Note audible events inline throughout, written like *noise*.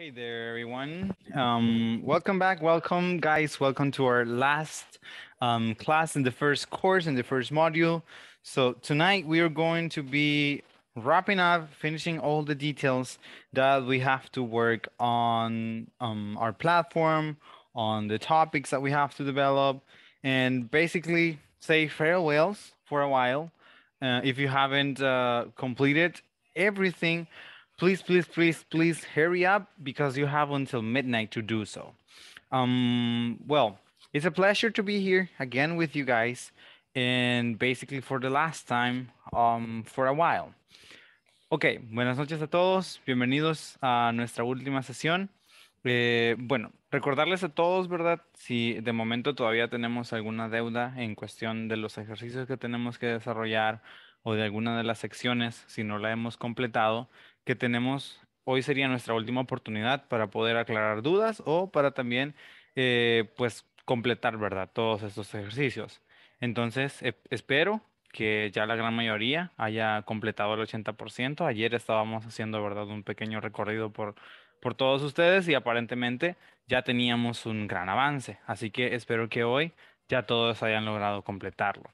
Hey there, everyone. Um, welcome back. Welcome, guys. Welcome to our last um, class in the first course, in the first module. So tonight we are going to be wrapping up, finishing all the details that we have to work on um, our platform, on the topics that we have to develop, and basically say farewells for a while. Uh, if you haven't uh, completed everything, please, please, please, please hurry up because you have until midnight to do so. Um, well, it's a pleasure to be here again with you guys and basically for the last time um, for a while. Ok, buenas noches a todos, bienvenidos a nuestra última sesión. Eh, bueno, recordarles a todos, ¿verdad? Si de momento todavía tenemos alguna deuda en cuestión de los ejercicios que tenemos que desarrollar o de alguna de las secciones, si no la hemos completado, que tenemos hoy sería nuestra última oportunidad para poder aclarar dudas o para también, eh, pues, completar, ¿verdad? Todos estos ejercicios. Entonces, e-, espero que ya la gran mayoría haya completado el 80%. Ayer estábamos haciendo, ¿verdad?, un pequeño recorrido por, por todos ustedes y aparentemente ya teníamos un gran avance. Así que espero que hoy ya todos hayan logrado completarlo.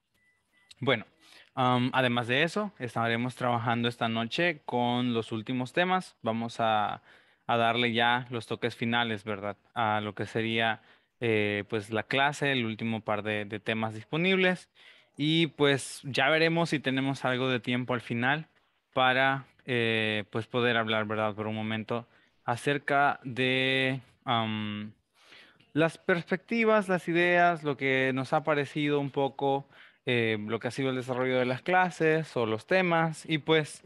Bueno, además de eso, estaremos trabajando esta noche con los últimos temas. Vamos a, darle ya los toques finales, ¿verdad? A lo que sería eh, pues la clase, el último par de, temas disponibles. Y pues ya veremos si tenemos algo de tiempo al final para eh, pues poder hablar, ¿verdad? Por un momento acerca de las perspectivas, las ideas, lo que nos ha parecido un poco eh, lo que ha sido el desarrollo de las clases o los temas. Y pues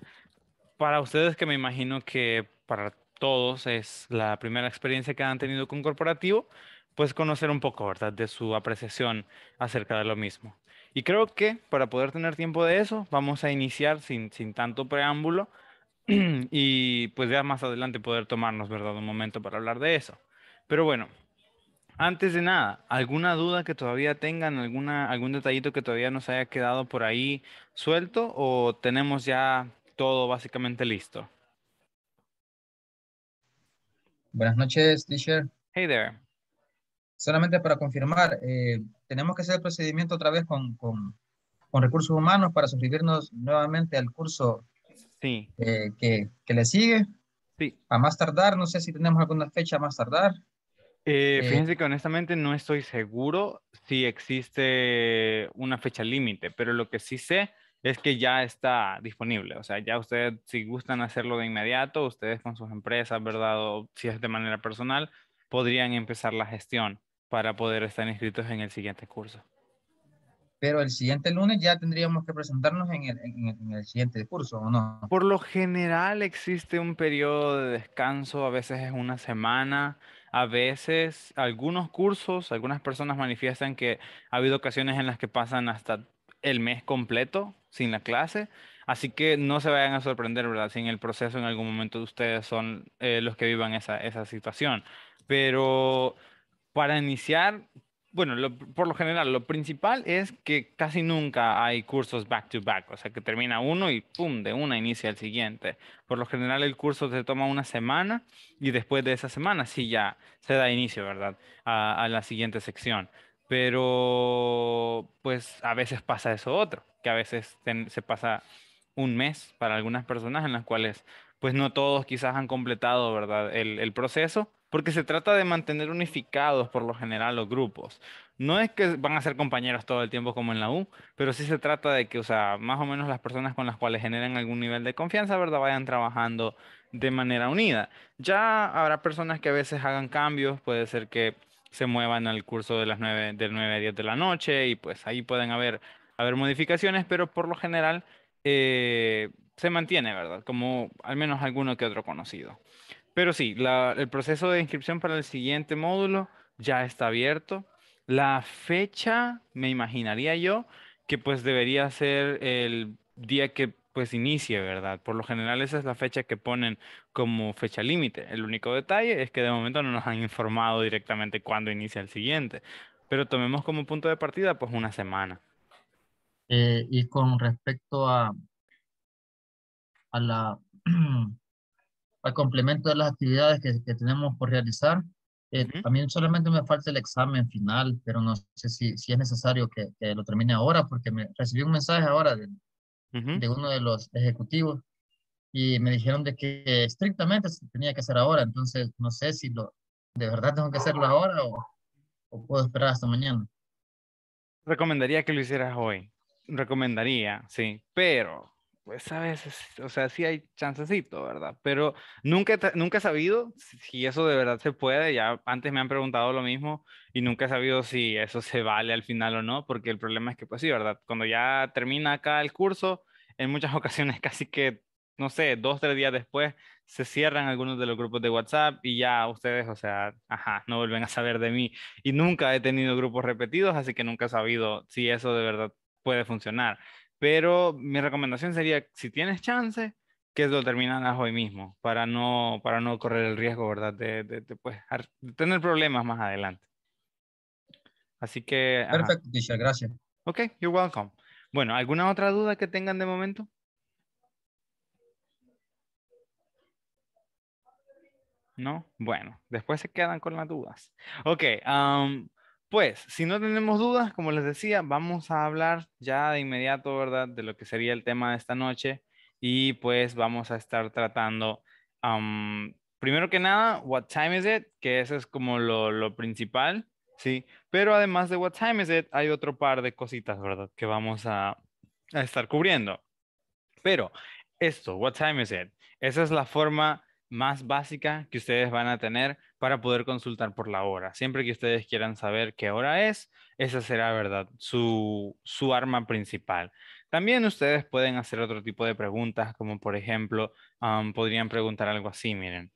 para ustedes que me imagino que para todos es la primera experiencia que han tenido con corporativo, pues conocer un poco, ¿verdad?, de su apreciación acerca de lo mismo. Y creo que para poder tener tiempo de eso, vamos a iniciar sin, sin tanto preámbulo *clears throat* y pues ya más adelante poder tomarnos, ¿verdad?, un momento para hablar de eso. Pero bueno, antes de nada, ¿alguna duda que todavía tengan, alguna, algún detallito que todavía nos haya quedado por ahí suelto o tenemos ya todo básicamente listo? Buenas noches, teacher. Hey there. Solamente para confirmar, eh, tenemos que hacer el procedimiento otra vez con, con, con recursos humanos para suscribirnos nuevamente al curso sí. Eh, que, le sigue. Sí. A más tardar, no sé si tenemos alguna fecha a más tardar. Eh, fíjense que honestamente no estoy seguro si existe una fecha límite, pero lo que sí sé es que ya está disponible. O sea, ya ustedes, si gustan hacerlo de inmediato, ustedes con sus empresas, ¿verdad? O si es de manera personal, podrían empezar la gestión para poder estar inscritos en el siguiente curso. Pero el siguiente lunes ya tendríamos que presentarnos en el, el siguiente curso, ¿o no? Por lo general existe un periodo de descanso, a veces es una semana a veces algunos cursos, algunas personas manifiestan que ha habido ocasiones en las que pasan hasta el mes completo sin la clase. Así que no se vayan a sorprender, ¿verdad? Si en el proceso en algún momento ustedes son eh, los que vivan esa, esa situación. Pero para iniciar, bueno, por lo general, lo principal es que casi nunca hay cursos back to back, o sea, que termina uno y pum, de una inicia el siguiente. Por lo general, el curso se toma una semana y después de esa semana sí ya se da inicio, ¿verdad? A, la siguiente sección. Pero, pues, a veces pasa eso otro, que a veces se pasa un mes para algunas personas en las cuales, pues, no todos quizás han completado, ¿verdad? el proceso porque se trata de mantener unificados por lo general los grupos. No es que van a ser compañeros todo el tiempo como en la U, pero sí se trata de que, o sea, más o menos las personas con las cuales generan algún nivel de confianza, ¿verdad? Vayan trabajando de manera unida. Ya habrá personas que a veces hagan cambios, puede ser que se muevan al curso de las 9, del 9 a 10 de la noche y pues ahí pueden haber, haber modificaciones, pero por lo general eh, se mantiene, ¿verdad? Como al menos alguno que otro conocido. Pero sí, el proceso de inscripción para el siguiente módulo ya está abierto. La fecha, me imaginaría yo, que pues debería ser el día que pues inicie, ¿verdad? Por lo general esa es la fecha que ponen como fecha límite. El único detalle es que de momento no nos han informado directamente cuándo inicia el siguiente, pero tomemos como punto de partida pues una semana. Eh, y con respecto a, a la *clears throat* complemento de las actividades que, tenemos por realizar. Eh, mí También solamente me falta el examen final, pero no sé si, si es necesario que, lo termine ahora, porque me recibí un mensaje ahora de, de uno de los ejecutivos y me dijeron de que estrictamente se tenía que hacer ahora, entonces no sé si lo, de verdad tengo que hacerlo ahora o puedo esperar hasta mañana. Recomendaría que lo hicieras hoy, recomendaría, sí, pero pues a veces, o sea, sí hay chancecito, ¿verdad? Pero nunca, nunca he sabido si eso de verdad se puede, ya antes me han preguntado lo mismo y nunca he sabido si eso se vale al final o no, porque el problema es que, pues sí, ¿verdad? Cuando ya termina acá el curso, en muchas *laughs* ocasiones casi que, no sé, dos, tres días después, se cierran algunos de los grupos de WhatsApp y ya ustedes, o sea, ajá, no vuelven a saber de mí. Y nunca he tenido grupos repetidos, así que nunca he sabido si eso de verdad puede funcionar. Pero mi recomendación sería, si tienes chance, que lo terminas hoy mismo, para no, para no correr el riesgo, ¿verdad? De, de, pues, tener problemas más adelante. Así que... Perfecto, Tisha, gracias. Ok, you're welcome. Bueno, ¿alguna otra duda que tengan de momento? ¿No? Bueno, después se quedan con las dudas. Ok, um, pues, si no tenemos dudas, como les decía, vamos a hablar ya de inmediato, ¿verdad?, de lo que sería el tema de esta noche. Y pues vamos a estar tratando, primero que nada, What Time Is It? Que eso es como lo, principal, ¿sí? Pero además de What Time Is It, hay otro par de cositas, ¿verdad?, que vamos a, a estar cubriendo. Pero esto, What Time Is It? Esa es la forma más básica que ustedes van a tener para poder consultar por la hora. Siempre que ustedes quieran saber qué hora es, esa será, ¿verdad?, su, arma principal. También ustedes pueden hacer otro tipo de preguntas, como por ejemplo, podrían preguntar algo así, miren,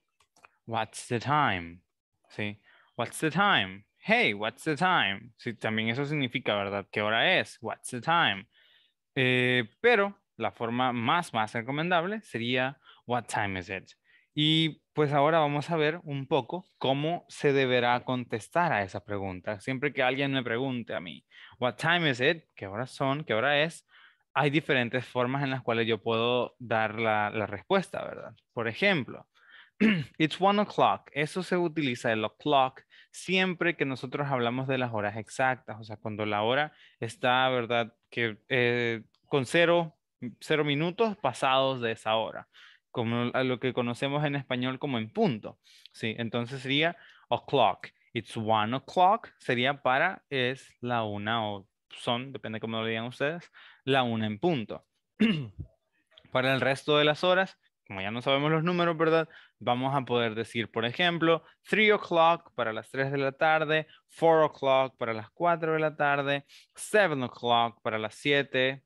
what's the time? ¿Sí? What's the time? Hey, what's the time? Sí, también eso significa, ¿verdad? ¿Qué hora es? What's the time? Eh, pero la forma más, más recomendable sería, what time is it? Y pues ahora vamos a ver un poco cómo se deberá contestar a esa pregunta. Siempre que alguien me pregunte a mí, what time is it? ¿Qué horas son? ¿Qué hora es? Hay diferentes formas en las cuales yo puedo dar la, respuesta, ¿verdad? Por ejemplo, *clears throat* it's one o'clock. Eso se utiliza, el o'clock, siempre que nosotros hablamos de las horas exactas. O sea, cuando la hora está, ¿verdad? Que eh, con cero minutos pasados de esa hora como lo que conocemos en español como en punto. ¿sí? Entonces sería o'clock. It's one o'clock sería para es la una o son, depende cómo lo digan ustedes, la una en punto. *clears throat* para el resto de las horas, como ya no sabemos los números, ¿verdad? Vamos a poder decir, por ejemplo, three o'clock para las tres de la tarde, four o'clock para las cuatro de la tarde, seven o'clock para las siete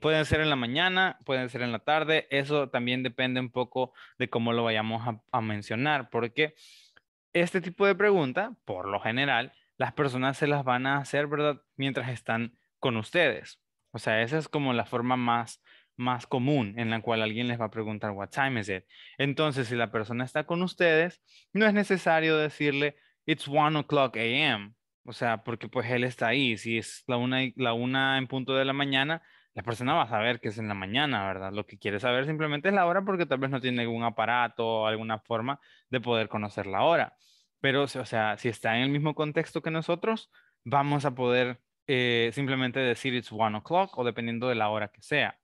pueden ser en la mañana, pueden ser en la tarde. Eso también depende un poco de cómo lo vayamos a, mencionar, porque este tipo de pregunta, por lo general, las personas se las van a hacer, ¿verdad? Mientras están con ustedes. O sea, esa es como la forma más, común en la cual alguien les va a preguntar, ¿What time is it? Entonces, si la persona está con ustedes, no es necesario decirle, It's one o'clock a.m. O sea, porque pues él está ahí. Si es la una, la una en punto de la mañana, la persona va a saber que es en la mañana, ¿verdad? Lo que quiere saber simplemente es la hora porque tal vez no tiene ningún aparato o alguna forma de poder conocer la hora. Pero, o sea, si está en el mismo contexto que nosotros, vamos a poder eh, simplemente decir it's one o'clock o dependiendo de la hora que sea.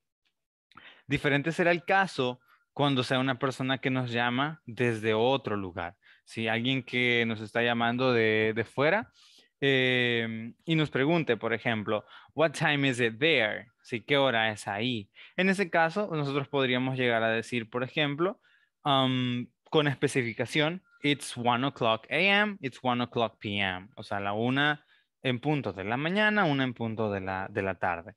Diferente será el caso cuando sea una persona que nos llama desde otro lugar. Si alguien que nos está llamando de, fuera em, y nos pregunte, por ejemplo, what time is it there? ¿sí? ¿Qué hora es ahí? En ese caso, nosotros podríamos llegar a decir, por ejemplo, con especificación, it's 1 o'clock a.m., it's 1 o'clock p.m., o sea, la una en punto de la mañana, una en punto de la, de la tarde.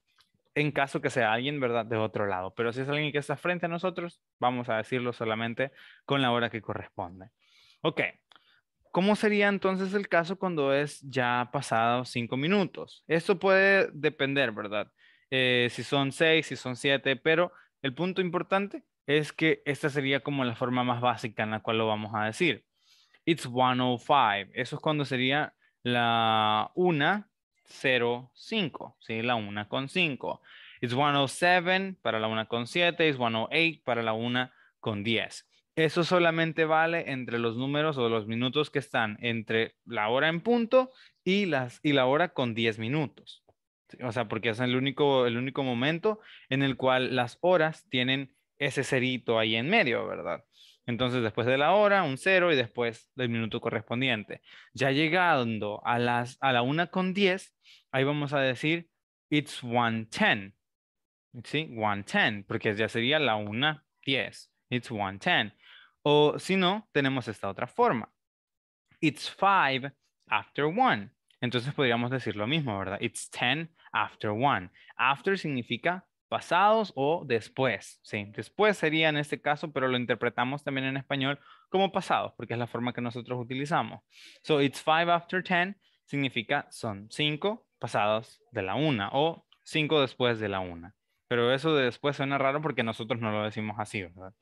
En caso que sea alguien, ¿verdad?, de otro lado. Pero si es alguien que está frente a nosotros, vamos a decirlo solamente con la hora que corresponde. Ok. ¿Cómo sería entonces el caso cuando es ya pasado cinco minutos? Esto puede depender, ¿verdad? Eh, si son seis, si son siete, pero el punto importante es que esta sería como la forma más básica en la cual lo vamos a decir. It's 105. Eso es cuando sería la 105, ¿sí? La 1 con 5. It's 107 para la 1 con 7, it's 108 para la 1 con 10. Eso solamente vale entre los números o los minutos que están entre la hora en punto y, y la hora con 10 minutos. O sea, porque es el único, el único momento en el cual las horas tienen ese cerito ahí en medio, ¿verdad? Entonces, después de la hora, un cero y después del minuto correspondiente. Ya llegando a, a la una con diez, ahí vamos a decir, it's one ten. ¿Sí? One ten, porque ya sería la una diez. It's one ten. O si no, tenemos esta otra forma. It's five after one. Entonces podríamos decir lo mismo, ¿verdad? It's ten after one. After significa pasados o después, ¿sí? Después sería en este caso, pero lo interpretamos también en español como pasados, porque es la forma que nosotros utilizamos. So, it's five after ten significa son cinco pasados de la una o cinco después de la una. Pero eso de después suena raro porque nosotros no lo decimos así, ¿verdad?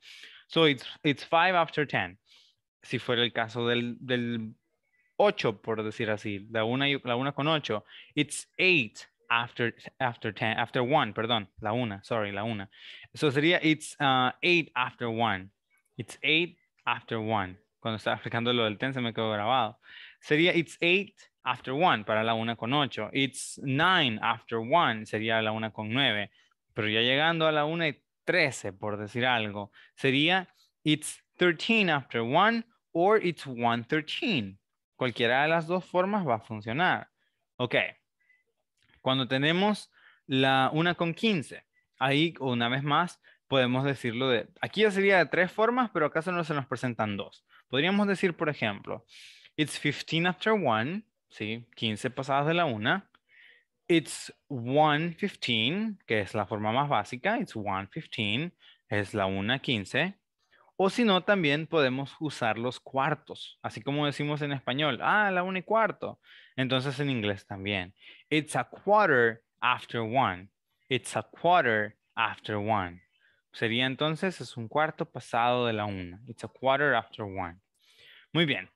So, it's, it's five after ten. Si fuera el caso del, del 8, por decir así, la una, y, la una con ocho. It's eight after after 10 after 1 perdón la una sorry la una eso sería it's 8 uh, after 1 it's 8 after 1 cuando estaba explicando lo del 10 se me quedó grabado sería it's 8 after 1 para la una con 8 it's 9 after 1 sería la una con 9 pero ya llegando a la una y 13 por decir algo sería it's 13 after 1 or it's 1.13 cualquiera de las dos formas va a funcionar ok cuando tenemos la 1 con 15, ahí una vez más podemos decirlo de, aquí ya sería de tres formas, pero acá no se nos presentan dos. Podríamos decir, por ejemplo, it's 15 after 1, ¿sí? 15 pasadas de la 1. It's 1.15, que es la forma más básica, it's 1.15, es la 1.15. O si no, también podemos usar los cuartos, así como decimos en español, ah, la 1 y cuarto. Entonces en inglés también. It's a quarter after one. It's a quarter after one. Sería entonces, es un cuarto pasado de la una. It's a quarter after one. Muy bien.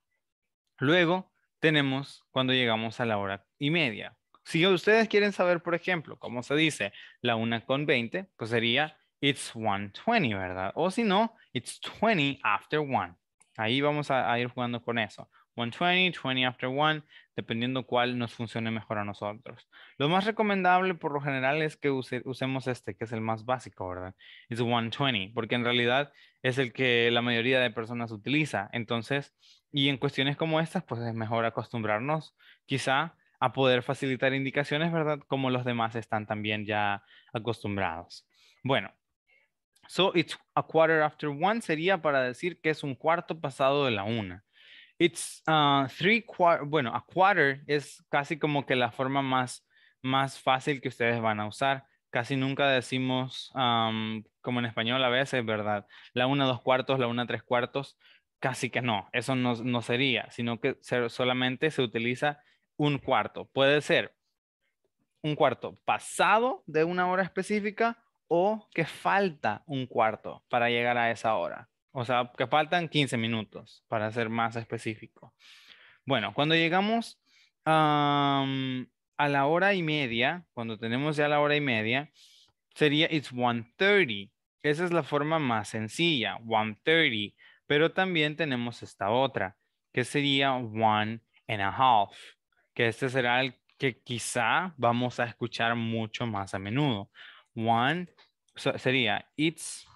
Luego tenemos cuando llegamos a la hora y media. Si ustedes quieren saber, por ejemplo, cómo se dice la una con 20, pues sería it's 1.20, ¿verdad? O si no, it's 20 after one. Ahí vamos a ir jugando con eso. 120, 20 after 1, dependiendo cuál nos funcione mejor a nosotros. Lo más recomendable por lo general es que usemos este, que es el más básico, ¿verdad? Es 120, porque en realidad es el que la mayoría de personas utiliza. Entonces, y en cuestiones como estas, pues es mejor acostumbrarnos quizá a poder facilitar indicaciones, ¿verdad? Como los demás están también ya acostumbrados. Bueno, so it's a quarter after one sería para decir que es un cuarto pasado de la una. It's ah, three bueno, a quarter es casi como que la forma más, más fácil que ustedes van a usar. Casi nunca decimos, como en español a veces, ¿verdad? La una, dos cuartos, la una, tres cuartos. Casi que no, eso no, no sería, sino que solamente se utiliza un cuarto. Puede ser un cuarto pasado de una hora específica o que falta un cuarto para llegar a esa hora. O sea, que faltan 15 minutos para ser más específico. Bueno, cuando llegamos a la hora y media, cuando tenemos ya la hora y media, sería it's 1.30. Esa es la forma más sencilla, 1.30. Pero también tenemos esta otra, que sería one and a half, que este será el que quizá vamos a escuchar mucho más a menudo. One sería it's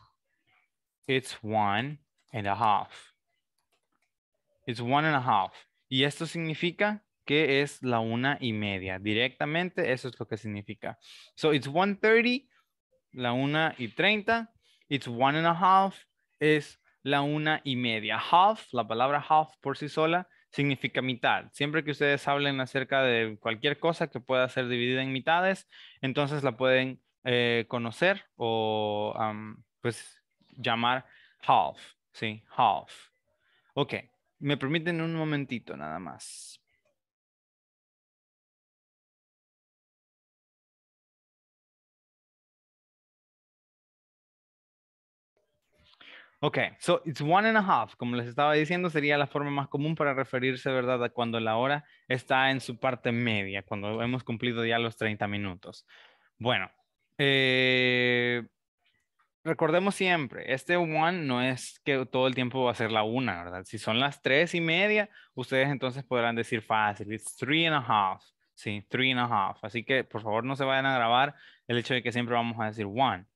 It's one and a half. It's one and a half. Y esto significa que es la una y media. Directamente eso es lo que significa. So it's one thirty. la una y treinta. It's one and a half, es la una y media. Half, la palabra half por sí sola, significa mitad. Siempre que ustedes hablen acerca de cualquier cosa que pueda ser dividida en mitades, entonces la pueden eh, conocer o pues llamar half, ¿sí? Half. Ok, me permiten un momentito nada más. Ok, so it's one and a half. Como les estaba diciendo, sería la forma más común para referirse, ¿verdad? A cuando la hora está en su parte media, cuando hemos cumplido ya los 30 minutos. Bueno, eh, recordemos siempre, este one no es que todo el tiempo va a ser la una, ¿verdad? Si son las tres y media, ustedes entonces podrán decir fácil, it's three and a half, sí, three and a half. Así que por favor no se vayan a grabar el hecho de que siempre vamos a decir one.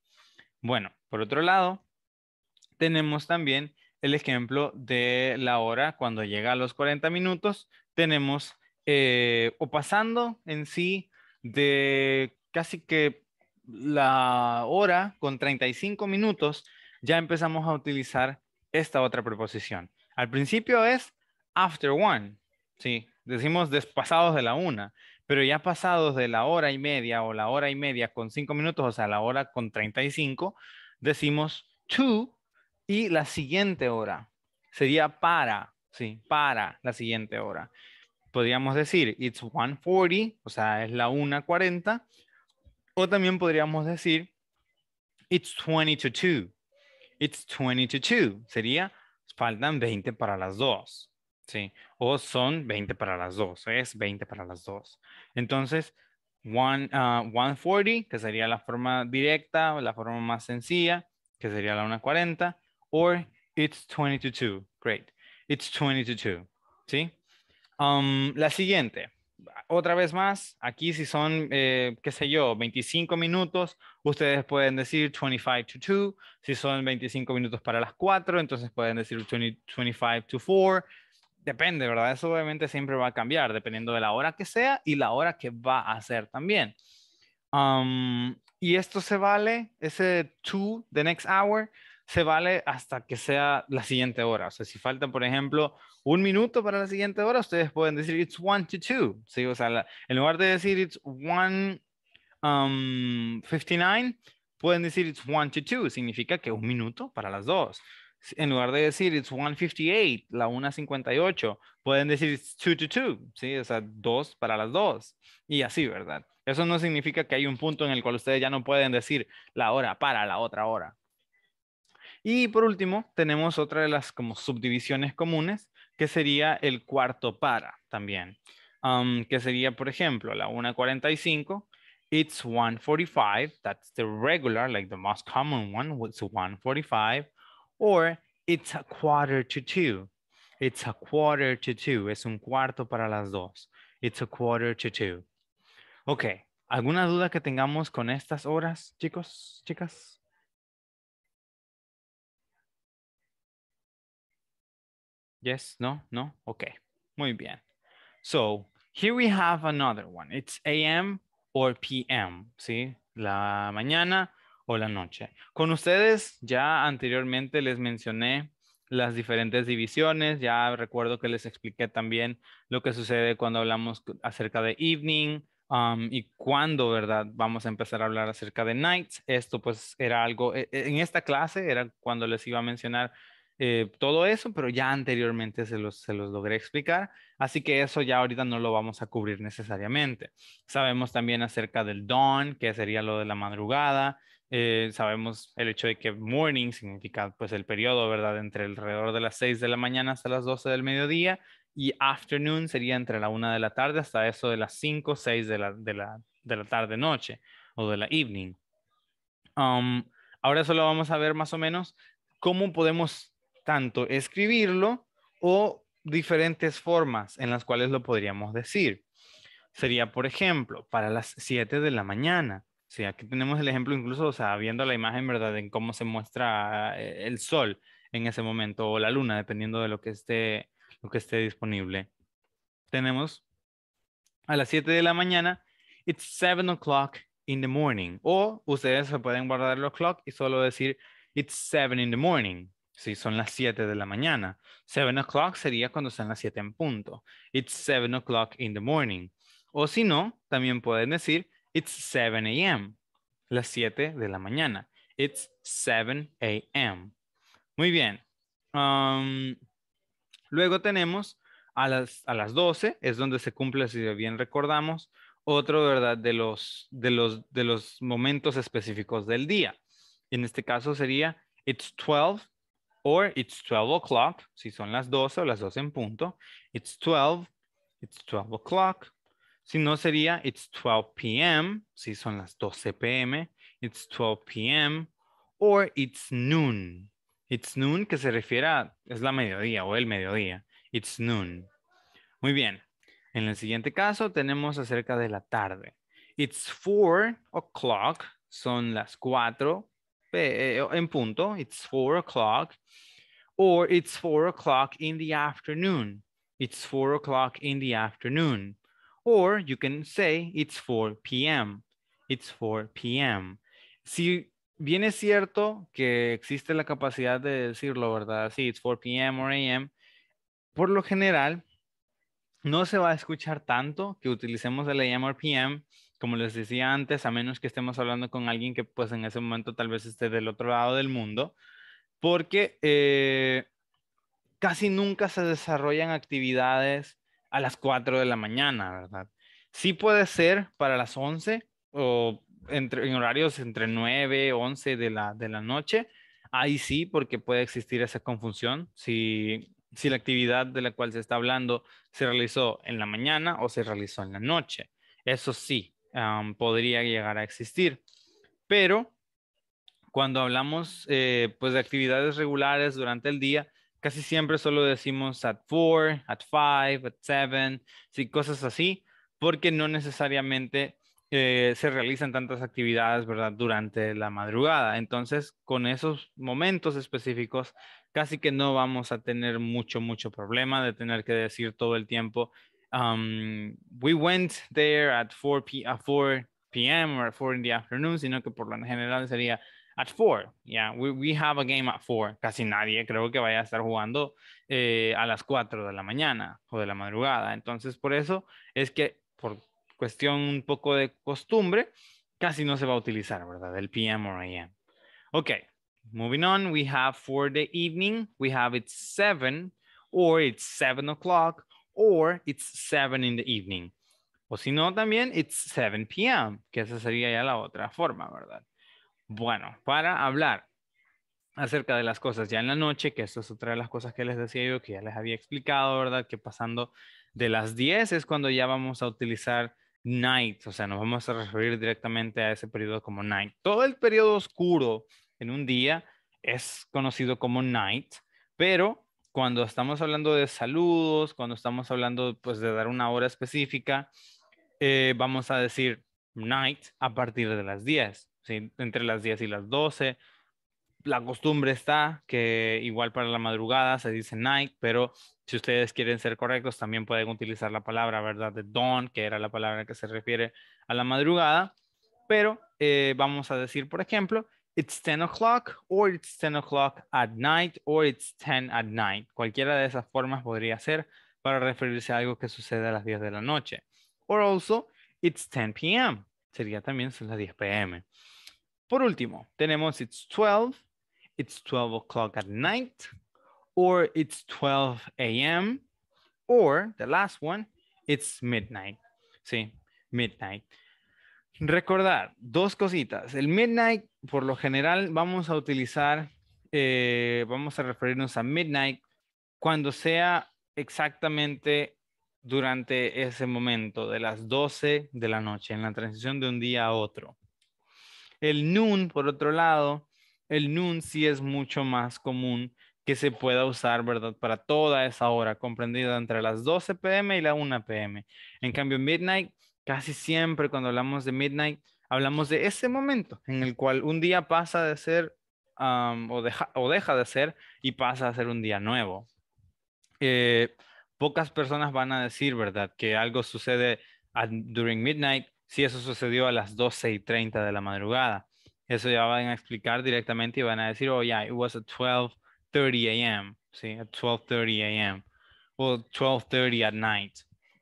Bueno, por otro lado, tenemos también el ejemplo de la hora cuando llega a los 40 minutos, tenemos eh, o pasando en sí de casi que la hora con 35 minutos, ya empezamos a utilizar esta otra preposición. Al principio es after one, ¿sí? Decimos despasados de la una, pero ya pasados de la hora y media o la hora y media con 5 minutos, o sea, la hora con 35, decimos to y la siguiente hora. Sería para, ¿sí? Para la siguiente hora. Podríamos decir, it's 1.40, o sea, es la 1.40 o también podríamos decir, it's 20 to 2. It's 20 to 2. Sería, faltan 20 para las 2. ¿sí? O son 20 para las 2. Es 20 para las 2. Entonces, one, 140, uh, que sería la forma directa, o la forma más sencilla, que sería la 140. Or it's 20 to 2. Great. It's 20 to 2. ¿Sí? Um, la siguiente otra vez más, aquí si son, eh, qué sé yo, 25 minutos, ustedes pueden decir 25 to 2. Si son 25 minutos para las 4, entonces pueden decir 25 to 4. Depende, ¿verdad? Eso obviamente siempre va a cambiar, dependiendo de la hora que sea y la hora que va a ser también. Um, y esto se vale, ese to, the next hour, se vale hasta que sea la siguiente hora. O sea, si faltan, por ejemplo, un minuto para la siguiente hora, ustedes pueden decir it's one to two. ¿sí? O sea, en lugar de decir it's one um, 59, pueden decir it's one to two. Significa que un minuto para las dos. En lugar de decir it's 158, la 158, pueden decir it's two to two, ¿sí? O sea, dos para las dos. Y así, ¿verdad? Eso no significa que hay un punto en el cual ustedes ya no pueden decir la hora para la otra hora. Y por último, tenemos otra de las como subdivisiones comunes, que sería el cuarto para también, um, que sería, por ejemplo, la 1.45. It's 1.45, that's the regular, like the most common one, it's 1.45. Or it's a quarter to two. It's a quarter to two, es un cuarto para las dos. It's a quarter to two. Ok, ¿alguna duda que tengamos con estas horas, chicos, chicas? Yes, no, no, okay, muy bien. So here we have another one. It's AM or PM, ¿sí? La mañana o la noche. Con ustedes ya anteriormente les mencioné las diferentes divisiones. Ya recuerdo que les expliqué también lo que sucede cuando hablamos acerca de evening um, y cuando, ¿verdad? Vamos a empezar a hablar acerca de nights. Esto pues era algo, e, e, en esta clase era cuando les iba a mencionar eh, todo eso, pero ya anteriormente se los, se los logré explicar, así que eso ya ahorita no lo vamos a cubrir necesariamente. Sabemos también acerca del dawn, que sería lo de la madrugada, eh, sabemos el hecho de que morning significa pues el periodo, ¿verdad? Entre alrededor de las 6 de la mañana hasta las 12 del mediodía y afternoon sería entre la 1 de la tarde hasta eso de las 5, 6 de la, de la, de tarde noche o de la evening. Um, ahora solo vamos a ver más o menos cómo podemos tanto escribirlo o diferentes formas en las cuales lo podríamos decir. Sería, por ejemplo, para las 7 de la mañana. aquí tenemos el ejemplo incluso, o sea, viendo la imagen, ¿verdad? En cómo se muestra eh, el sol en ese momento o la luna, dependiendo de lo que esté, lo que esté disponible. Tenemos a las 7 de la mañana, it's 7 o'clock in the morning. O ustedes se pueden guardar los clock y solo decir, it's 7 in the morning. Sí, son las 7 de la mañana. 7 o'clock sería cuando están las 7 en punto. It's 7 o'clock in the morning. O si no, también pueden decir it's 7 a.m. Las 7 de la mañana. It's 7 a.m. Muy bien. Um, luego tenemos a las, 12, es donde se cumple, si bien recordamos, otro ¿verdad? De, los, de, los, de los momentos específicos del día. En este caso sería it's 12 or it's 12 o'clock, si son las 12 o las 12 en punto, it's 12, it's 12 o'clock. Si no sería, it's 12 p.m., si son las 12 p.m., it's 12 p.m., or it's noon. It's noon que se refiere a, es la mediodía o el mediodía, it's noon. Muy bien, en el siguiente caso tenemos acerca de la tarde. It's 4 o'clock, son las 4 eh, eh, en punto, it's four o'clock, or it's four o'clock in the afternoon, it's four o'clock in the afternoon, or you can say it's 4 p.m., it's 4 p.m. Si bien es cierto que existe la capacidad de decirlo, ¿verdad? Sí, it's 4 p.m. or a.m., por lo general, no se va a escuchar tanto que utilicemos el AM or PM como les decía antes, a menos que estemos hablando con alguien que pues en ese momento tal vez esté del otro lado del mundo, porque eh, casi nunca se desarrollan actividades a las 4 de la mañana, ¿verdad? Sí puede ser para las 11 o entre, en horarios entre 9, 11 de la, de la noche. Ahí sí, porque puede existir esa confusión. Si, si la actividad de la cual se está hablando se realizó en la mañana o se realizó en la noche. Eso sí, podría llegar a existir. Pero cuando hablamos eh, pues de actividades regulares durante el día, casi siempre solo decimos at four at five at seven sí, cosas así, porque no necesariamente eh, se realizan tantas actividades, ¿verdad? Durante la madrugada. Entonces, con esos momentos específicos, casi que no vamos a tener mucho, mucho problema de tener que decir todo el tiempo Um, we went there at 4, p 4 p.m. or at 4 in the afternoon, sino que por lo general sería at 4. Yeah, we, we have a game at 4. Casi nadie creo que vaya a estar jugando eh, a las 4 de la mañana o de la madrugada. Entonces, por eso es que, por cuestión un poco de costumbre, casi no se va a utilizar, ¿verdad? El p.m. or a.m. Ok, moving on. We have for the evening, we have it's 7 or it's 7 o'clock or it's seven in the evening. O si no, también it's seven p.m., que esa sería ya la otra forma, ¿verdad? Bueno, para hablar acerca de las cosas ya en la noche, que eso es otra de las cosas que les decía yo, que ya les había explicado, ¿verdad? Que pasando de las 10 es cuando ya vamos a utilizar night, o sea, nos vamos a referir directamente a ese periodo como night. Todo el periodo oscuro en un día es conocido como night, pero cuando estamos hablando de saludos, cuando estamos hablando pues de dar una hora específica, eh, vamos a decir night a partir de las 10, entre las 10 y las 12. La costumbre está que igual para la madrugada se dice night, pero si ustedes quieren ser correctos también pueden utilizar la palabra, ¿verdad? De dawn, que era la palabra que se refiere a la madrugada, pero eh, vamos a decir, por ejemplo, it's 10 o'clock or it's 10 o'clock at night or it's 10 at night. Cualquiera de esas formas podría ser para referirse a algo que sucede a las 10 de la noche. Or also, it's 10 p.m. Sería también son las 10 p.m. Por último, tenemos it's 12, it's 12 o'clock at night, or it's 12 a.m., or the last one, it's midnight. Sí, midnight. Recordar dos cositas. El midnight, por lo general, vamos a utilizar, eh, vamos a referirnos a midnight cuando sea exactamente durante ese momento, de las 12 de la noche, en la transición de un día a otro. El noon, por otro lado, el noon sí es mucho más común que se pueda usar, ¿verdad? Para toda esa hora, comprendida entre las 12 pm y la 1 pm. En cambio, midnight Casi siempre cuando hablamos de Midnight, hablamos de ese momento en el cual un día pasa de ser o, deja, o deja de ser y pasa a ser un día nuevo. Eh, pocas personas van a decir, ¿verdad?, que algo sucede durante during midnight si eso sucedió a las 12 y 30 de la madrugada. Eso ya van a explicar directamente y van a decir, oh, yeah, it was at 12.30 a.m., ¿sí? At 12.30 a.m. o 12.30 at night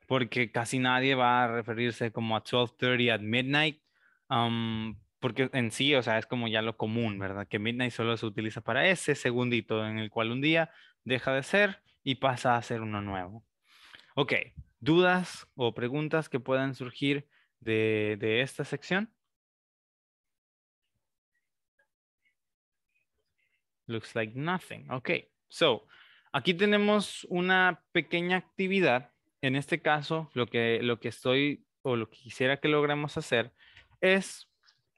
porque casi nadie va a referirse como a 12.30 at midnight, porque en sí, o sea, es como ya lo común, ¿verdad? Que midnight solo se utiliza para ese segundito en el cual un día deja de ser y pasa a ser uno nuevo. Ok, ¿dudas o preguntas que puedan surgir de, de esta sección? Looks like nothing. Ok, so aquí tenemos una pequeña actividad en este caso, lo que, lo que estoy o lo que quisiera que logramos hacer es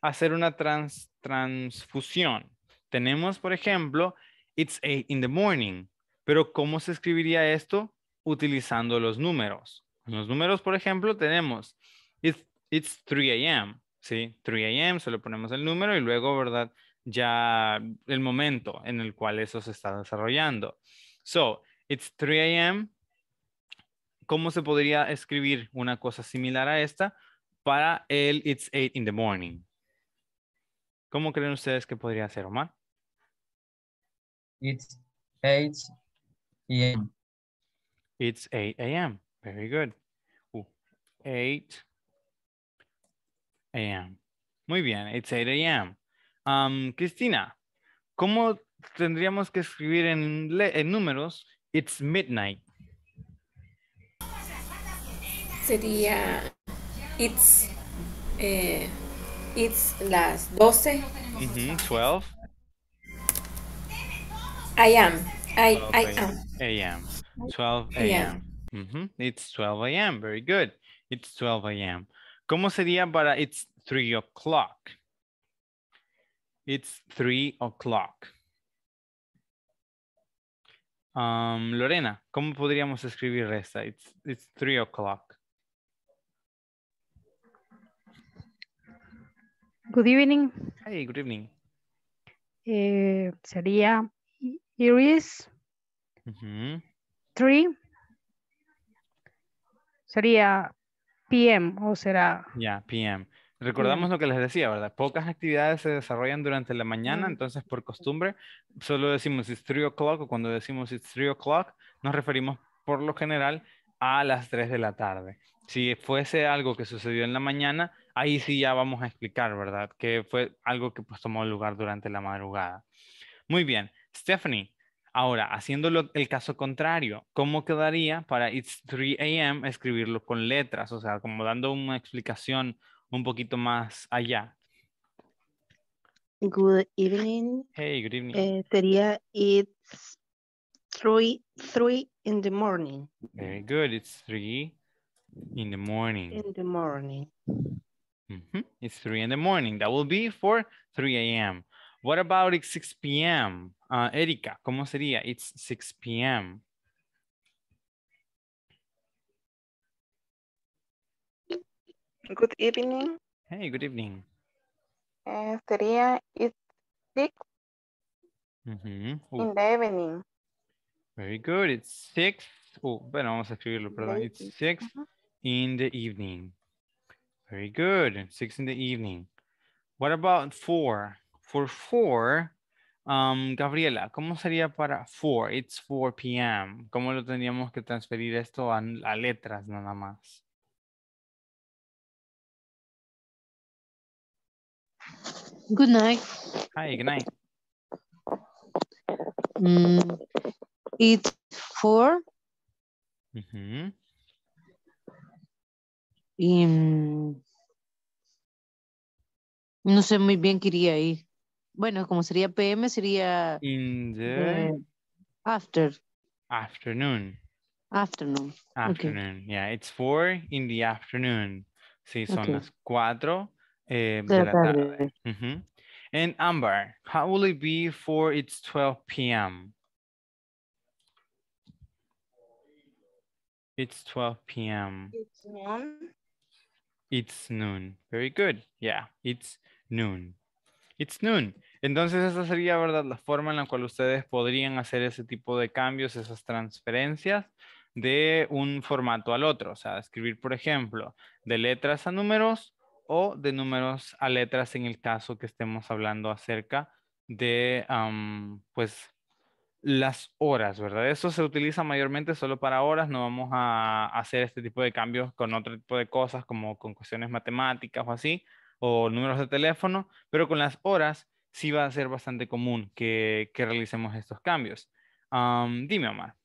hacer una transfusión. Tenemos, por ejemplo, it's eight in the morning, pero ¿cómo se escribiría esto? Utilizando los números. los números, por ejemplo, tenemos it's, it's 3 a.m., ¿sí? 3 a.m., se le ponemos el número y luego, ¿verdad? Ya el momento en el cual eso se está desarrollando. So, it's 3 a.m., ¿cómo se podría escribir una cosa similar a esta para el It's 8 in the morning? ¿Cómo creen ustedes que podría ser, Omar? It's 8 a.m. It's 8 a.m. Very good. 8 uh, a.m. Muy bien, it's 8 a.m. Um, Cristina, ¿cómo tendríamos que escribir en números It's midnight? sería It's, eh, it's las 12. Mm 12. I am. I, I am. AM. 12 AM. It's 12 AM. Very good. It's 12 AM. ¿Cómo sería para it's 3 o'clock? It's 3 o'clock. Um, Lorena, ¿cómo podríamos escribir esta? It's, it's 3 o'clock. Good evening. Hey, good evening. Eh, sería Iris. Three. Sería PM o será. Ya, PM. Recordamos lo que les decía, ¿verdad? Pocas actividades se desarrollan durante la mañana, entonces por costumbre solo decimos it's 3 o'clock o cuando decimos it's 3 o'clock nos referimos por lo general a las 3 de la tarde. Si fuese algo que sucedió en la mañana, ahí sí ya vamos a explicar, ¿verdad? Que fue algo que pues tomó lugar durante la madrugada. Muy bien, Stephanie, ahora haciendo el caso contrario, ¿cómo quedaría para It's 3 a.m. escribirlo con letras? O sea, como dando una explicación un poquito más allá. Good evening. Hey, good evening. Eh, sería It's 3, in the morning. Very good, it's 3 In the morning. In the morning. Mm -hmm. It's 3 in the morning. That will be for 3 a.m. What about it's 6 p.m.? Uh, Erika, ¿cómo sería? It's 6 p.m. Good evening. Hey, good evening. Uh, sería it's 6 mm -hmm. in the evening. Very good. It's 6. Oh, bueno, vamos a escribirlo, perdón. It's 6 uh -huh in the evening. Very good, six in the evening. What about four? For four, um, Gabriela, ¿cómo sería para four? It's 4 p.m. ¿Cómo lo tendríamos que transferir esto a, a letras nada más? Good night. Hi, good night. Mm, it's 4 mm -hmm. Y mm, no sé muy bien qué iría ahí. Bueno, como sería PM, sería... In the... Eh, after. Afternoon. Afternoon. Afternoon, okay. yeah. It's four in the afternoon. Sí, son las cuatro eh, de la tarde. tarde. Uh And Amber, how will it be for it's 12 p.m.? It's 12 p.m. It's noon. Very good. Yeah, it's noon. It's noon. Entonces esa sería, ¿verdad? La forma en la cual ustedes podrían hacer ese tipo de cambios, esas transferencias de un formato al otro. O sea, escribir, por ejemplo, de letras a números o de números a letras en el caso que estemos hablando acerca de, pues, las horas, ¿verdad? Eso se utiliza mayormente solo para horas, no vamos a hacer este tipo de cambios con otro tipo de cosas como con cuestiones matemáticas o así, o números de teléfono, pero con las horas sí va a ser bastante común que, realicemos estos cambios. dime, Omar.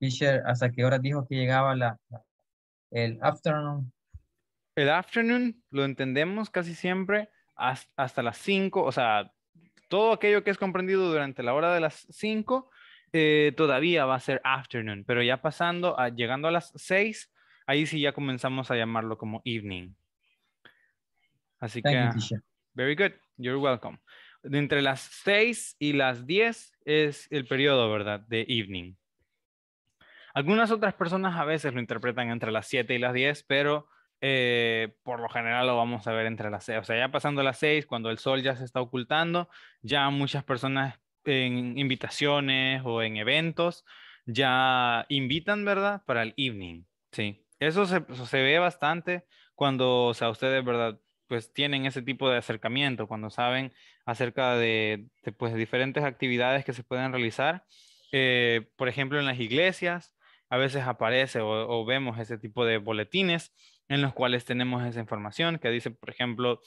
Fisher, ¿hasta qué hora dijo que llegaba la, el afternoon? El afternoon lo entendemos casi siempre hasta las 5, o sea, todo aquello que es comprendido durante la hora de las 5 eh, todavía va a ser afternoon, pero ya pasando, a, llegando a las 6, ahí sí ya comenzamos a llamarlo como evening. Así que, very good, you're welcome. De entre las 6 y las 10 es el periodo, ¿verdad? De evening. Algunas otras personas a veces lo interpretan entre las 7 y las 10, pero eh, por lo general lo vamos a ver entre las seis, o sea, ya pasando las seis cuando el sol ya se está ocultando, ya muchas personas en invitaciones o en eventos ya invitan, ¿verdad? Para el evening, ¿sí? Eso se, se ve bastante cuando, o sea, ustedes, ¿verdad? Pues tienen ese tipo de acercamiento, cuando saben acerca de, pues, diferentes actividades que se pueden realizar. Eh, por ejemplo, en las iglesias, a veces aparece o vemos ese tipo de boletines en los cuales tenemos esa información que dice, por ejemplo,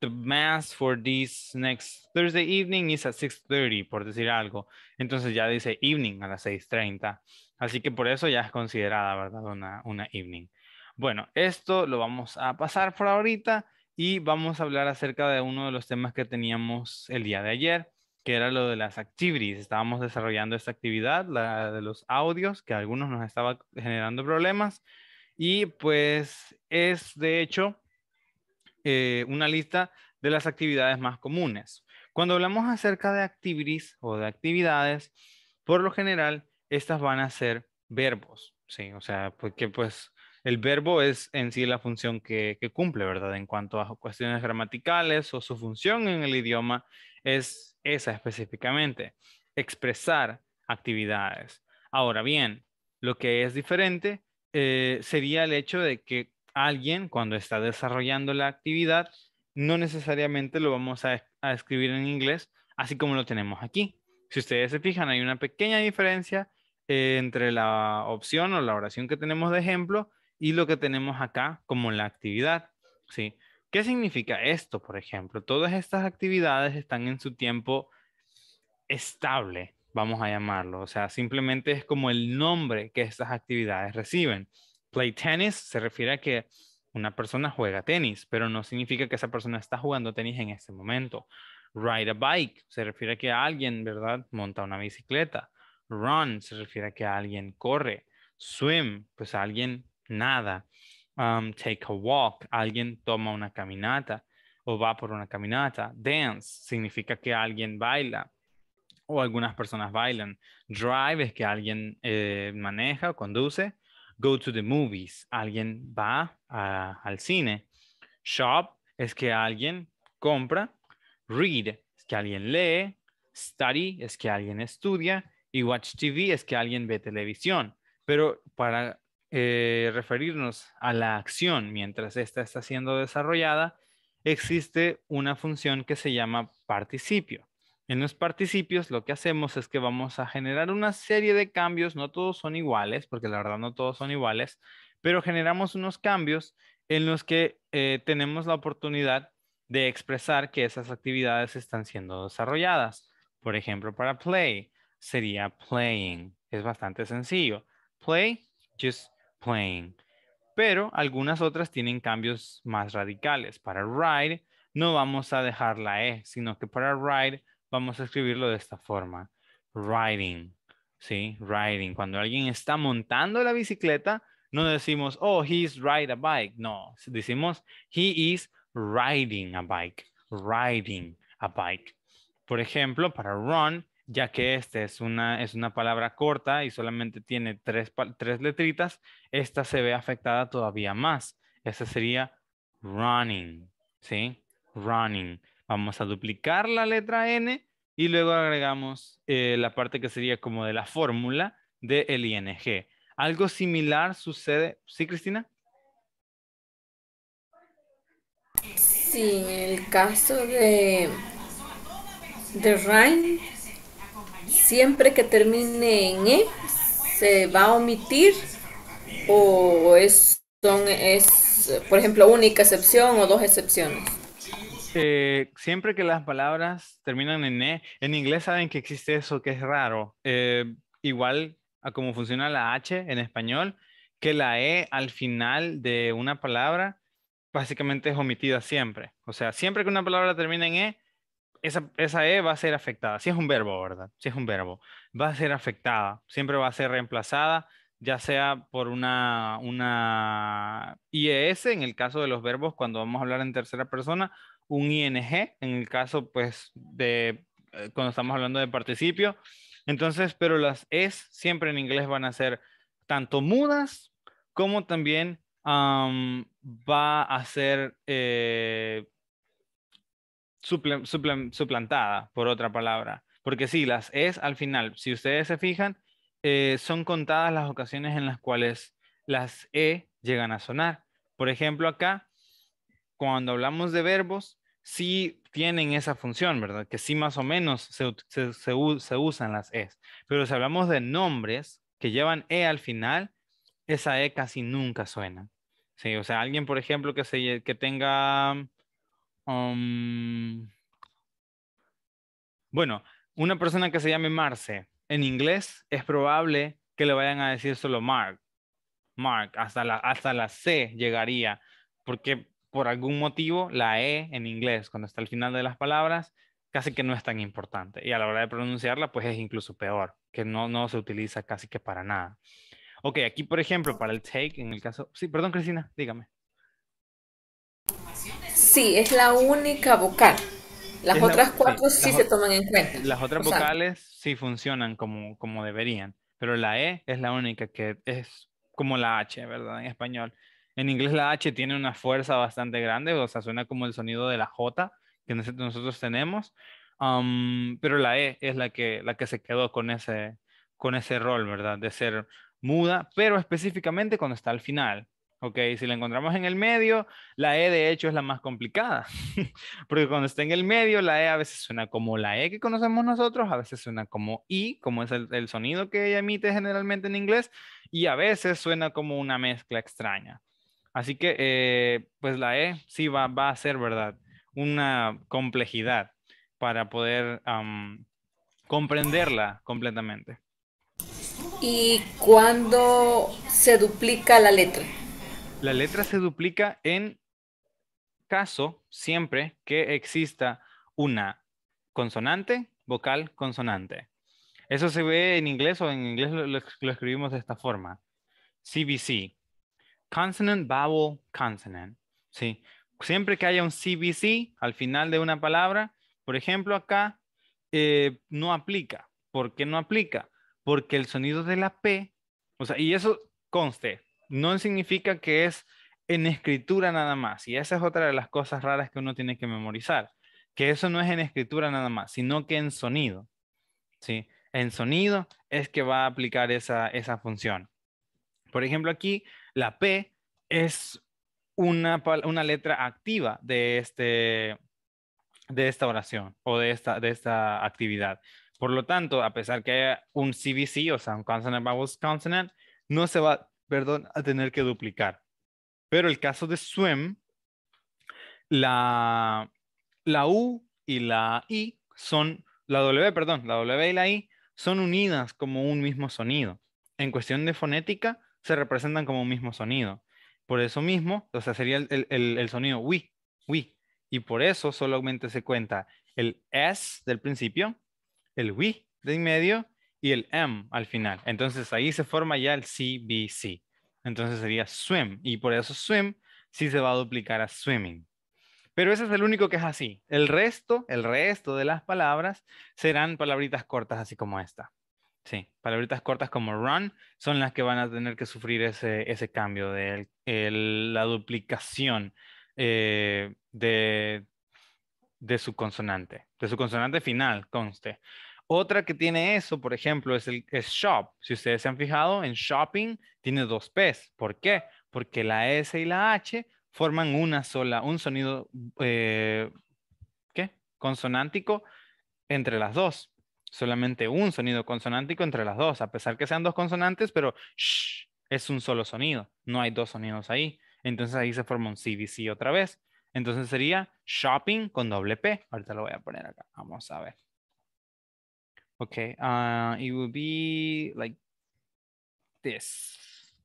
the mass for this next Thursday evening is at 6.30, por decir algo. Entonces ya dice evening a las 6.30. Así que por eso ya es considerada, ¿verdad? Una, evening. Bueno, esto lo vamos a pasar por ahorita y vamos a hablar acerca de uno de los temas que teníamos el día de ayer, que era lo de las activities. Estábamos desarrollando esta actividad, la de los audios, que algunos nos estaba generando problemas. Y pues es de hecho eh, una lista de las actividades más comunes. Cuando hablamos acerca de activities o de actividades, por lo general estas van a ser verbos, ¿sí? O sea, porque pues el verbo es en sí la función que, que, cumple, ¿verdad? En cuanto a cuestiones gramaticales o su función en el idioma, es esa específicamente, expresar actividades. Ahora bien, lo que es diferente eh, sería el hecho de que alguien cuando está desarrollando la actividad, no necesariamente lo vamos a, escribir en inglés, así como lo tenemos aquí. Si ustedes se fijan, hay una pequeña diferencia eh, entre la opción o la oración que tenemos de ejemplo y lo que tenemos acá como la actividad. ¿sí? ¿Qué significa esto, por ejemplo? Todas estas actividades están en su tiempo estable vamos a llamarlo. O sea, simplemente es como el nombre que estas actividades reciben. Play tennis se refiere a que una persona juega tenis, pero no significa que esa persona está jugando tenis en este momento. Ride a bike se refiere a que alguien, ¿verdad?, monta una bicicleta. Run se refiere a que alguien corre. Swim, pues alguien nada. Um, take a walk, alguien toma una caminata o va por una caminata. Dance significa que alguien baila o algunas personas bailan. Drive es que alguien eh, maneja o conduce. Go to the movies, alguien va al cine. Shop es que alguien compra. Read es que alguien lee. Study es que alguien estudia. Y watch TV es que alguien ve televisión. Pero para eh, referirnos a la acción mientras esta está siendo desarrollada, existe una función que se llama participio. En los participios lo que hacemos es que vamos a generar una serie de cambios, no todos son iguales, porque la verdad no todos son iguales, pero generamos unos cambios en los que eh, tenemos la oportunidad de expresar que esas actividades están siendo desarrolladas. Por ejemplo, para play sería playing. Es bastante sencillo. Play, just playing. Pero algunas otras tienen cambios más radicales. Para ride no vamos a dejar la E, sino que para ride vamos a escribirlo de esta forma. Riding, ¿sí? Riding. Cuando alguien está montando la bicicleta, no decimos, oh, he's ride a bike. No, decimos, he is riding a bike. Riding a bike. Por ejemplo, para run, ya que esta es una, es una palabra corta y solamente tiene tres, tres letritas, esta se ve afectada todavía más. Esta sería running, ¿sí? Running. Vamos a duplicar la letra n y luego agregamos eh, la parte que sería como de la fórmula de el ing. Algo similar sucede, ¿sí Cristina? Sí, en el caso de, de Ryan, siempre que termine en E, se va a omitir o es, son, es, por ejemplo, única excepción o dos excepciones. Eh, siempre que las palabras terminan en E, en inglés saben que existe eso que es raro. Eh, igual a cómo funciona la H en español, que la E al final de una palabra básicamente es omitida siempre. O sea, siempre que una palabra termina en E, esa, esa, E va a ser afectada. Si es un verbo, ¿verdad? Si es un verbo, va a ser afectada. Siempre va a ser reemplazada, ya sea por una, una IES, en el caso de los verbos, cuando vamos a hablar en tercera persona, un ING, en el caso pues de eh, cuando estamos hablando de participio. Entonces, pero las es siempre en inglés van a ser tanto mudas como también va a ser eh, suplantada por otra palabra. Porque sí, las es al final, si ustedes se fijan, eh, son contadas las ocasiones en las cuales las e llegan a sonar. Por ejemplo, acá cuando hablamos de verbos, sí tienen esa función, ¿verdad? Que sí más o menos se, usan las es. Pero si hablamos de nombres que llevan e al final, esa e casi nunca suena. Sí, o sea, alguien, por ejemplo, que, se, que tenga... Um, bueno, una persona que se llame Marce, en inglés es probable que le vayan a decir solo Mark. Mark, hasta la, hasta la C llegaría, porque por algún motivo, la E en inglés, cuando está al final de las palabras, casi que no es tan importante. Y a la hora de pronunciarla, pues es incluso peor, que no, no se utiliza casi que para nada. Ok, aquí, por ejemplo, para el take, en el caso... Sí, perdón, Cristina, dígame. Sí, es la única vocal. Las otras cuatro sí, se toman en cuenta. Las otras vocales sí funcionan como, como deberían, pero la E es la única que es como la H, ¿verdad? En español, en inglés la H tiene una fuerza bastante grande, o sea, suena como el sonido de la J que nosotros tenemos, pero la E es la que, la que se quedó con ese, con ese rol, ¿verdad? De ser muda, pero específicamente cuando está al final. Ok, si la encontramos en el medio, la E de hecho es la más complicada, *laughs* porque cuando está en el medio, la E a veces suena como la E que conocemos nosotros, a veces suena como I, como es el, el sonido que ella emite generalmente en inglés, y a veces suena como una mezcla extraña. Así que, eh, pues la E sí va, a ser, ¿verdad? Una complejidad para poder comprenderla completamente. ¿Y cuándo se duplica la letra? La letra se duplica en caso siempre que exista una consonante, vocal, consonante. Eso se ve en inglés o en inglés lo, lo escribimos de esta forma. CBC, consonant, vowel, consonant. ¿sí? Siempre que haya un CBC al final de una palabra, por ejemplo acá, eh, no aplica. ¿Por qué no aplica? Porque el sonido de la P, o sea, y eso conste, no significa que es en escritura nada más. Y esa es otra de las cosas raras que uno tiene que memorizar. Que eso no es en escritura nada más, sino que en sonido. ¿sí? En sonido es que va a aplicar esa, esa función. Por ejemplo, aquí la P es una, letra activa este, de, esta oración o de esta, actividad. Por lo tanto, a pesar que haya un CBC, o sea, un consonant Vowels consonant, no se va, a tener que duplicar. Pero el caso de swim, la, U y la I son, la W, la W y la I son unidas como un mismo sonido. En cuestión de fonética, se representan como un mismo sonido. Por eso mismo, o sea, sería el, sonido wi, wi. Y por eso solamente se cuenta el S del principio, el wi de medio y el M al final. Entonces ahí se forma ya el CBC. Entonces sería swim. Y por eso swim sí se va a duplicar a swimming. Pero ese es el único que es así. El resto, el resto de las palabras serán palabritas cortas así como esta. Sí, palabritas cortas como run son las que van a tener que sufrir ese, cambio de la duplicación eh, de, su consonante, de su consonante final, conste. Otra que tiene eso, por ejemplo, es el shop. Si ustedes se han fijado, en shopping tiene dos P's. ¿Por qué? Porque la S y la H forman una sola, un sonido eh, ¿qué? consonántico entre las dos solamente un sonido consonántico entre las dos, a pesar que sean dos consonantes, pero es un solo sonido, no hay dos sonidos ahí. Entonces ahí se forma un CDC otra vez. Entonces sería shopping con doble P. Ahorita lo voy a poner acá. Vamos a ver. Ok, ah, it would be like this.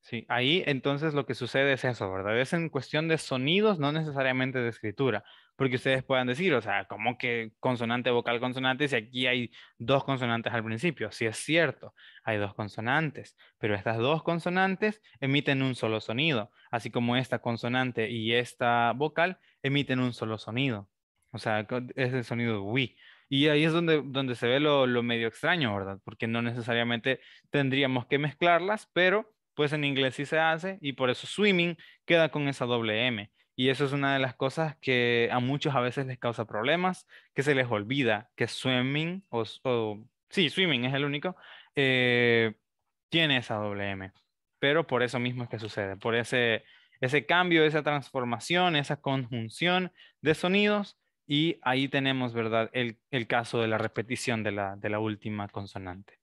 Sí, ahí entonces lo que sucede es eso, ¿verdad? Es en cuestión de sonidos, no necesariamente de escritura porque ustedes puedan decir, o sea, ¿cómo que consonante, vocal, consonante? Si aquí hay dos consonantes al principio, sí es cierto, hay dos consonantes, pero estas dos consonantes emiten un solo sonido, así como esta consonante y esta vocal emiten un solo sonido, o sea, es el sonido Wii. Y ahí es donde, donde se ve lo, lo medio extraño, ¿verdad? Porque no necesariamente tendríamos que mezclarlas, pero pues en inglés sí se hace y por eso swimming queda con esa doble M. Y eso es una de las cosas que a muchos a veces les causa problemas, que se les olvida que swimming, o, sí, swimming es el único, eh, tiene esa doble M. Pero por eso mismo es que sucede, por ese, ese cambio, esa transformación, esa conjunción de sonidos. Y ahí tenemos, ¿verdad?, el, caso de la repetición de la última consonante.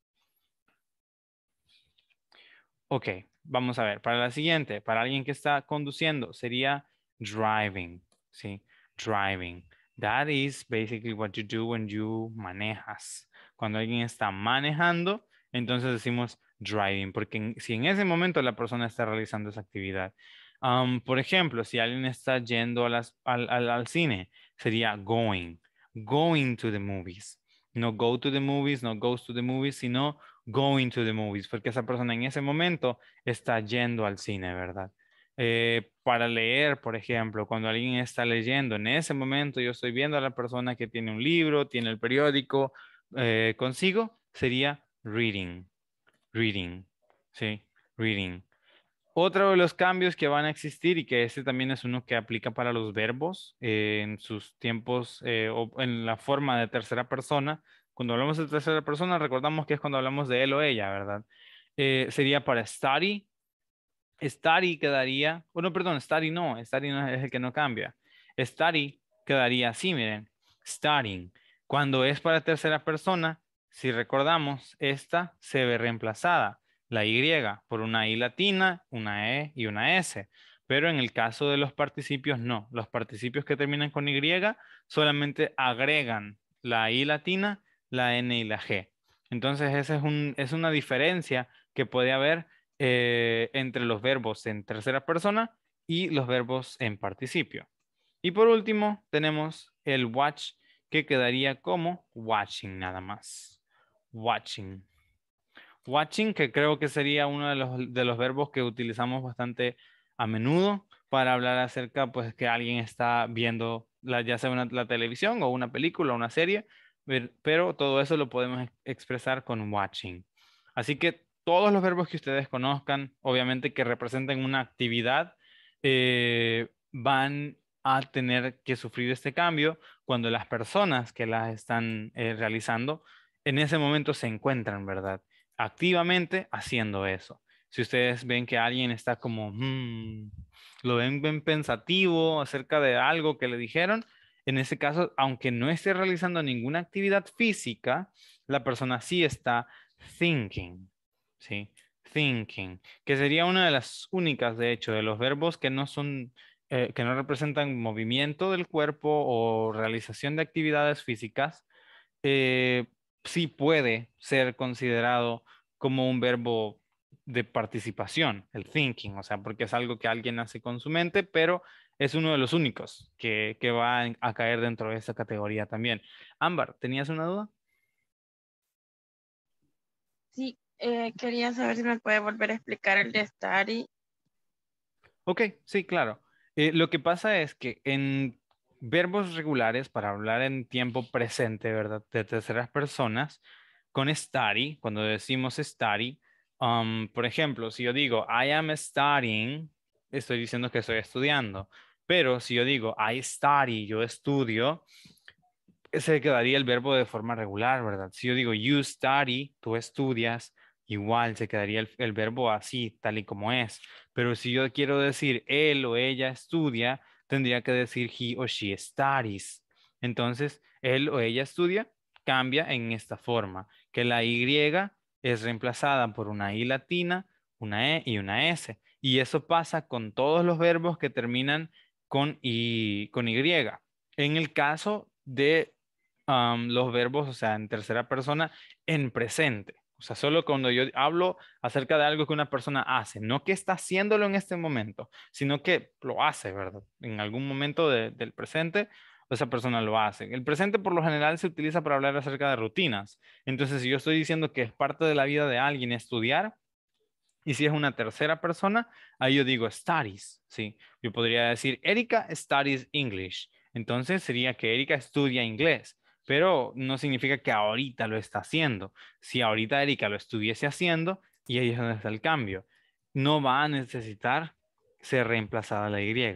Ok, vamos a ver. Para la siguiente, para alguien que está conduciendo, sería driving, ¿sí? Driving. That is basically what you do when you manejas. Cuando alguien está manejando, entonces decimos driving, porque si en ese momento la persona está realizando esa actividad. Um, por ejemplo, si alguien está yendo al, al cine, sería going, going to the movies. No go to the movies, no goes to the movies, sino going to the movies, porque esa persona en ese momento está yendo al cine, ¿verdad? Eh, para leer, por ejemplo, cuando alguien está leyendo, en ese momento yo estoy viendo a la persona que tiene un libro, tiene el periódico eh, consigo, sería reading, reading, ¿sí? Reading. Otro de los cambios que van a existir y que este también es uno que aplica para los verbos eh, en sus tiempos o en la forma de tercera persona. Cuando hablamos de tercera persona recordamos que es cuando hablamos de él o ella, ¿verdad? sería para study, study quedaría, bueno, perdón, study no, study no es el que no cambia. study quedaría así, miren, starting. Cuando es para tercera persona, si recordamos, esta se ve reemplazada, la Y, por una I latina, una E y una S. Pero en el caso de los participios, no. Los participios que terminan con Y solamente agregan la I latina, la N y la G. Entonces, esa es, es una diferencia que puede haber eh, entre los verbos en tercera persona y los verbos en participio. Y por último, tenemos el watch que quedaría como watching nada más. Watching. Watching, que creo que sería uno de los, verbos que utilizamos bastante a menudo para hablar acerca, pues, que alguien está viendo, ya sea una, la televisión o una película o una serie, pero todo eso lo podemos expresar con watching. Así que todos los verbos que ustedes conozcan, obviamente que representen una actividad, eh, van a tener que sufrir este cambio cuando las personas que las están eh, realizando en ese momento se encuentran, ¿verdad? Activamente haciendo eso. Si ustedes ven que alguien está como, mm, lo ven pensativo acerca de algo que le dijeron, en ese caso, aunque no esté realizando ninguna actividad física, la persona sí está thinking, ¿sí? Thinking, que sería una de las únicas, de hecho, de los verbos que no son, eh, que no representan movimiento del cuerpo o realización de actividades físicas, eh, sí puede ser considerado como un verbo de participación, el thinking, o sea, porque es algo que alguien hace con su mente, pero es uno de los únicos que, que va a caer dentro de esa categoría también. Ámbar, ¿tenías una duda? Sí, eh, quería saber si me puede volver a explicar el de study Ok, sí, claro. Eh, lo que pasa es que en verbos regulares, para hablar en tiempo presente, ¿verdad? De terceras personas, con study, cuando decimos study, um, por ejemplo, si yo digo I am studying, estoy diciendo que estoy estudiando. Pero si yo digo I study, yo estudio, se quedaría el verbo de forma regular, ¿verdad? Si yo digo you study, tú estudias, igual se quedaría el, verbo así, tal y como es. Pero si yo quiero decir él o ella estudia, tendría que decir he o she studies. Entonces, él o ella estudia cambia en esta forma, que la Y es reemplazada por una I latina, una E y una S. Y eso pasa con todos los verbos que terminan con Y. Con En el caso de los verbos, o sea, en tercera persona, en presente. O sea, solo cuando yo hablo acerca de algo que una persona hace, no que está haciéndolo en este momento, sino que lo hace, ¿verdad? En algún momento del presente, esa persona lo hace. El presente por lo general se utiliza para hablar acerca de rutinas. Entonces, si yo estoy diciendo que es parte de la vida de alguien estudiar, y si es una tercera persona, ahí yo digo studies, ¿sí? Yo podría decir, Erika studies English. Entonces sería que Erika estudia inglés pero no significa que ahorita lo está haciendo. Si ahorita Erika lo estuviese haciendo, y ahí es donde está el cambio, no va a necesitar ser reemplazada la Y.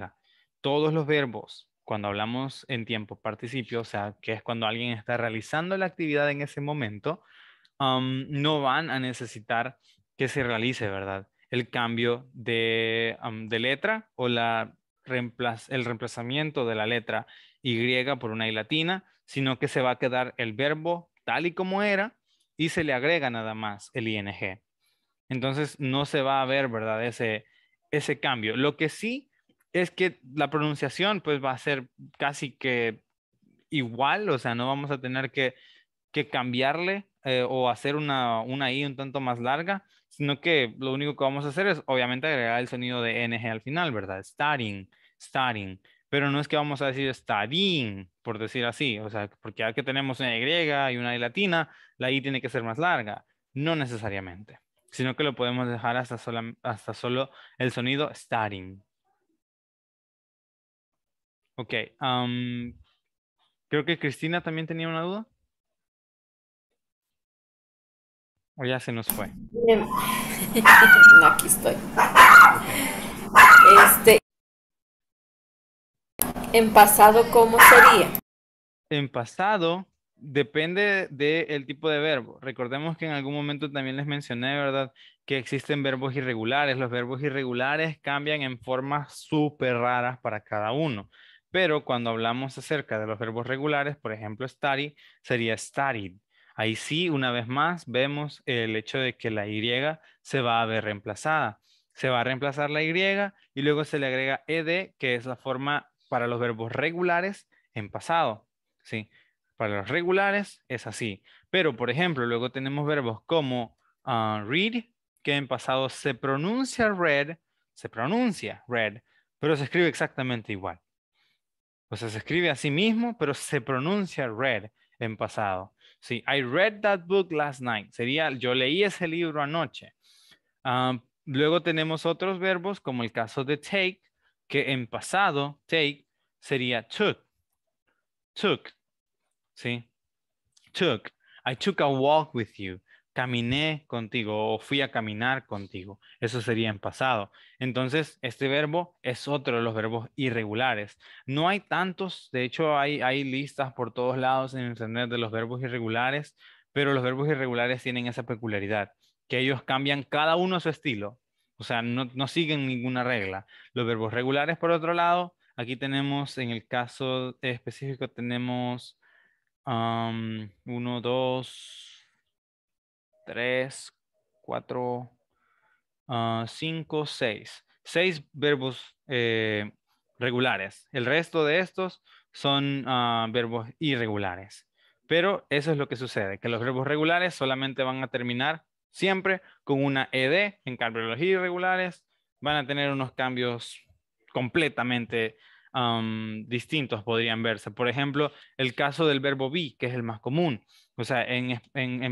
Todos los verbos, cuando hablamos en tiempo participio, o sea, que es cuando alguien está realizando la actividad en ese momento, um, no van a necesitar que se realice, ¿verdad? El cambio de, um, letra o la el reemplazamiento de la letra Y por una Y latina, sino que se va a quedar el verbo tal y como era y se le agrega nada más el ing. Entonces no se va a ver, ¿verdad? Ese, ese cambio. Lo que sí es que la pronunciación pues va a ser casi que igual, o sea, no vamos a tener que, cambiarle eh, o hacer una, una I un tanto más larga, sino que lo único que vamos a hacer es obviamente agregar el sonido de NG al final, ¿verdad? Starting, starting pero no es que vamos a decir Stadin, por decir así, o sea, porque ya que tenemos una Y y una I latina, la I tiene que ser más larga, no necesariamente, sino que lo podemos dejar hasta, hasta solo el sonido staring. Ok, creo que Cristina también tenía una duda. ¿O ya se nos fue? *laughs* No, aquí estoy. Este, en pasado, ¿cómo sería? En pasado, depende del tipo de verbo. Recordemos que en algún momento también les mencioné, ¿verdad? Que existen verbos irregulares. Los verbos irregulares cambian en formas súper raras para cada uno. Pero cuando hablamos acerca de los verbos regulares, por ejemplo, study sería studied. Ahí sí, una vez más, vemos el hecho de que la Y se va a ver reemplazada. Se va a reemplazar la Y y luego se le agrega ED, que es la forma para los verbos regulares en pasado, ¿sí? Para los regulares es así. Pero, por ejemplo, luego tenemos verbos como uh, read, que en pasado se pronuncia read, se pronuncia read, pero se escribe exactamente igual. O sea, se escribe a sí mismo, pero se pronuncia read en pasado. Sí, I read that book last night. Sería, yo leí ese libro anoche. Ah, luego tenemos otros verbos, como el caso de take, que en pasado take sería took. Took. ¿Sí? Took. I took a walk with you. Caminé contigo o fui a caminar contigo. Eso sería en pasado. Entonces, este verbo es otro de los verbos irregulares. No hay tantos, de hecho hay, listas por todos lados en internet de los verbos irregulares, pero los verbos irregulares tienen esa peculiaridad, que ellos cambian cada uno su estilo. O sea, no, siguen ninguna regla. Los verbos regulares, por otro lado, aquí tenemos, en el caso específico, tenemos uno, dos, tres, cuatro, ah, cinco, seis. Seis verbos eh, regulares. El resto de estos son ah, verbos irregulares. Pero eso es lo que sucede, que los verbos regulares solamente van a terminar siempre con una ED en los irregulares, van a tener unos cambios completamente distintos, podrían verse. Por ejemplo, el caso del verbo be, que es el más común. O sea, en,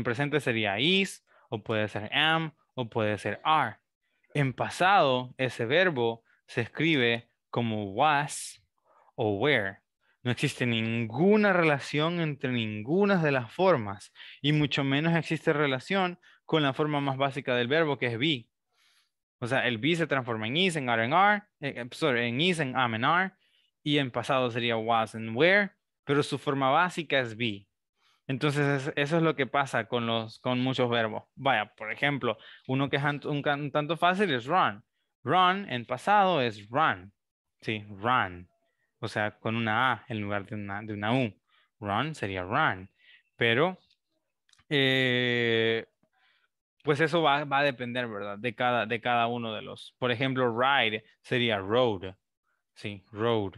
presente sería is, o puede ser am, o puede ser are. En pasado, ese verbo se escribe como was o were. No existe ninguna relación entre ninguna de las formas y mucho menos existe relación con la forma más básica del verbo que es be. O sea, el be se transforma en is, en are, en are, eh, eh, sorry, en is, en am, en are, y en pasado sería was, and were, pero su forma básica es be. Entonces, eso es lo que pasa con, los, con muchos verbos. Vaya, por ejemplo, uno que es un, tanto fácil es run. Run en pasado es run. Sí, run. O sea, con una A en lugar de una, de una U. Run sería run. Pero eh, pues eso va, a depender, ¿verdad? De cada, de cada uno de los. Por ejemplo, ride sería road. Sí, road.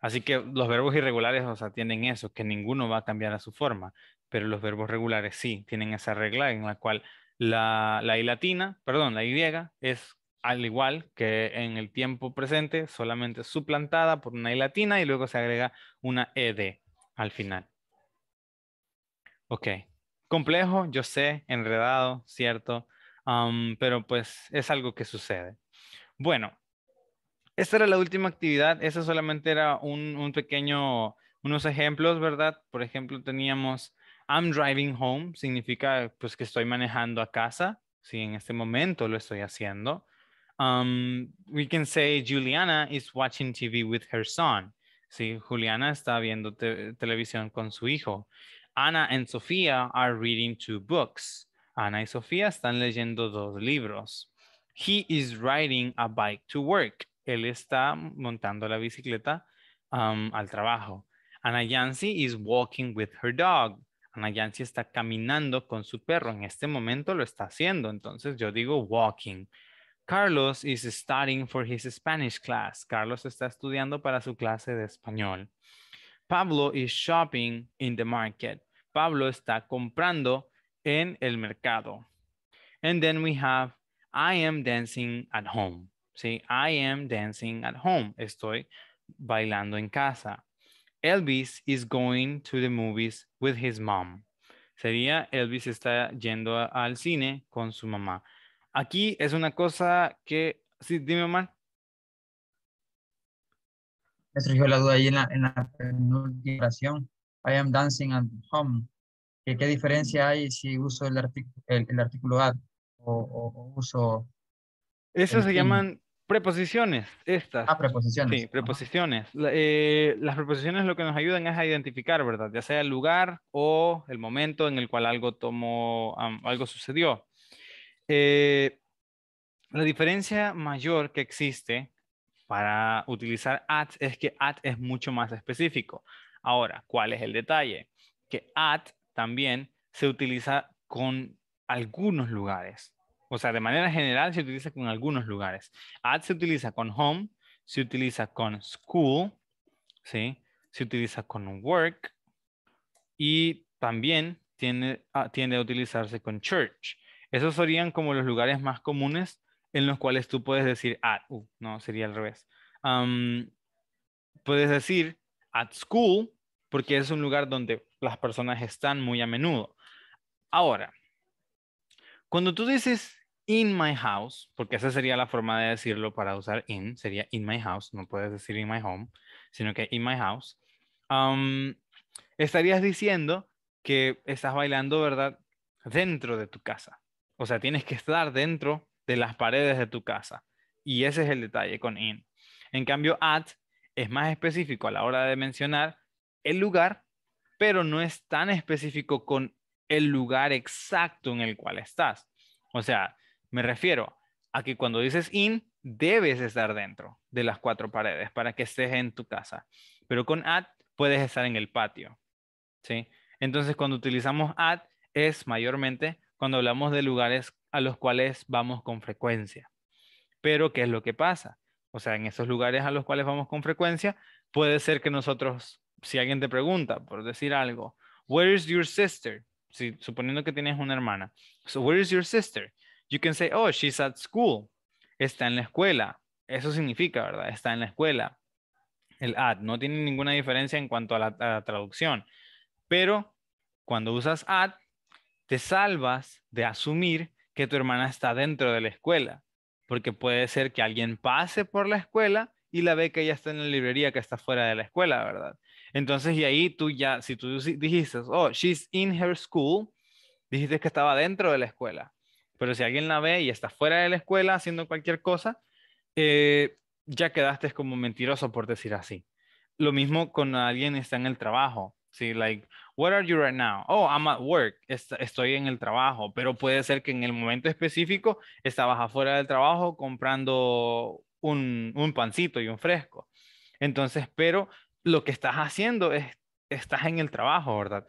Así que los verbos irregulares, o sea, tienen eso, que ninguno va a cambiar a su forma, pero los verbos regulares sí, tienen esa regla en la cual la, la latina, perdón, la Y es al igual que en el tiempo presente, solamente suplantada por una Y latina y luego se agrega una ED al final. Ok complejo, yo sé, enredado, cierto, pero pues es algo que sucede. Bueno, esta era la última actividad, esa solamente era un, un pequeño, unos ejemplos, ¿verdad? Por ejemplo, teníamos I'm driving home, significa pues que estoy manejando a casa, si en este momento lo estoy haciendo. we can say Juliana is watching TV with her son. Sí, Juliana está viendo televisión con su hijo. Ana and Sofía are reading two books. Ana y Sofía están leyendo dos libros. He is riding a bike to work. Él está montando la bicicleta um, al trabajo. Ana Yancy is walking with her dog. Ana Yancy está caminando con su perro. En este momento lo está haciendo. Entonces yo digo walking. Carlos is studying for his Spanish class. Carlos está estudiando para su clase de español. Pablo is shopping in the market. Pablo está comprando en el mercado. And then we have, I am dancing at home. See, I am dancing at home. Estoy bailando en casa. Elvis is going to the movies with his mom. Sería Elvis está yendo al cine con su mamá. Aquí es una cosa que, sí, dime, Omar. me surgió la duda ahí en la, en penúltima oración. I am dancing at home. ¿Qué, qué diferencia hay si uso el, el, el artículo at o, o, uso... Esas se llaman preposiciones, estas. Ah, preposiciones. Sí, preposiciones. Eh, las preposiciones lo que nos ayudan es a identificar, ¿verdad? Ya sea el lugar o el momento en el cual algo tomó, algo sucedió. Eh, la diferencia mayor que existe para utilizar at es que at es mucho más específico. Ahora, ¿cuál es el detalle? Que at también se utiliza con algunos lugares. O sea, de manera general se utiliza con algunos lugares. At se utiliza con home, se utiliza con school, ¿sí? se utiliza con work y también tiene ah, tiende a utilizarse con church. Esos serían como los lugares más comunes en los cuales tú puedes decir at, ah, uh, no, sería al revés. puedes decir at school, porque es un lugar donde las personas están muy a menudo. Ahora, cuando tú dices in my house, porque esa sería la forma de decirlo para usar in, sería in my house, no puedes decir in my home, sino que in my house, estarías diciendo que estás bailando, ¿verdad? Dentro de tu casa. O sea, tienes que estar dentro de las paredes de tu casa. Y ese es el detalle con in. En cambio, at es más específico a la hora de mencionar el lugar, pero no es tan específico con el lugar exacto en el cual estás. O sea, me refiero a que cuando dices in, debes estar dentro de las cuatro paredes para que estés en tu casa. Pero con at puedes estar en el patio. ¿sí? Entonces, cuando utilizamos at es mayormente cuando hablamos de lugares a los cuales vamos con frecuencia. Pero, ¿qué es lo que pasa? O sea, en esos lugares a los cuales vamos con frecuencia, puede ser que nosotros, si alguien te pregunta, por decir algo, where is your sister? suponiendo que tienes una hermana. So, where is your sister? You can say, oh, she's at school. Está en la escuela. Eso significa, ¿verdad? Está en la escuela. El at no tiene ninguna diferencia en cuanto a la, a la traducción. Pero cuando usas at, te salvas de asumir que tu hermana está dentro de la escuela, porque puede ser que alguien pase por la escuela y la ve que ella está en la librería que está fuera de la escuela, ¿verdad? Entonces, y ahí tú ya, si tú dijiste, oh, she's in her school, dijiste que estaba dentro de la escuela, pero si alguien la ve y está fuera de la escuela haciendo cualquier cosa, eh, ya quedaste como mentiroso por decir así. Lo mismo con alguien que está en el trabajo. Sí, like, What are you right now? Oh, I'm at work. Estoy en el trabajo, pero puede ser que en el momento específico estabas afuera del trabajo comprando un, un pancito y un fresco. Entonces, pero lo que estás haciendo es, estás en el trabajo, ¿verdad?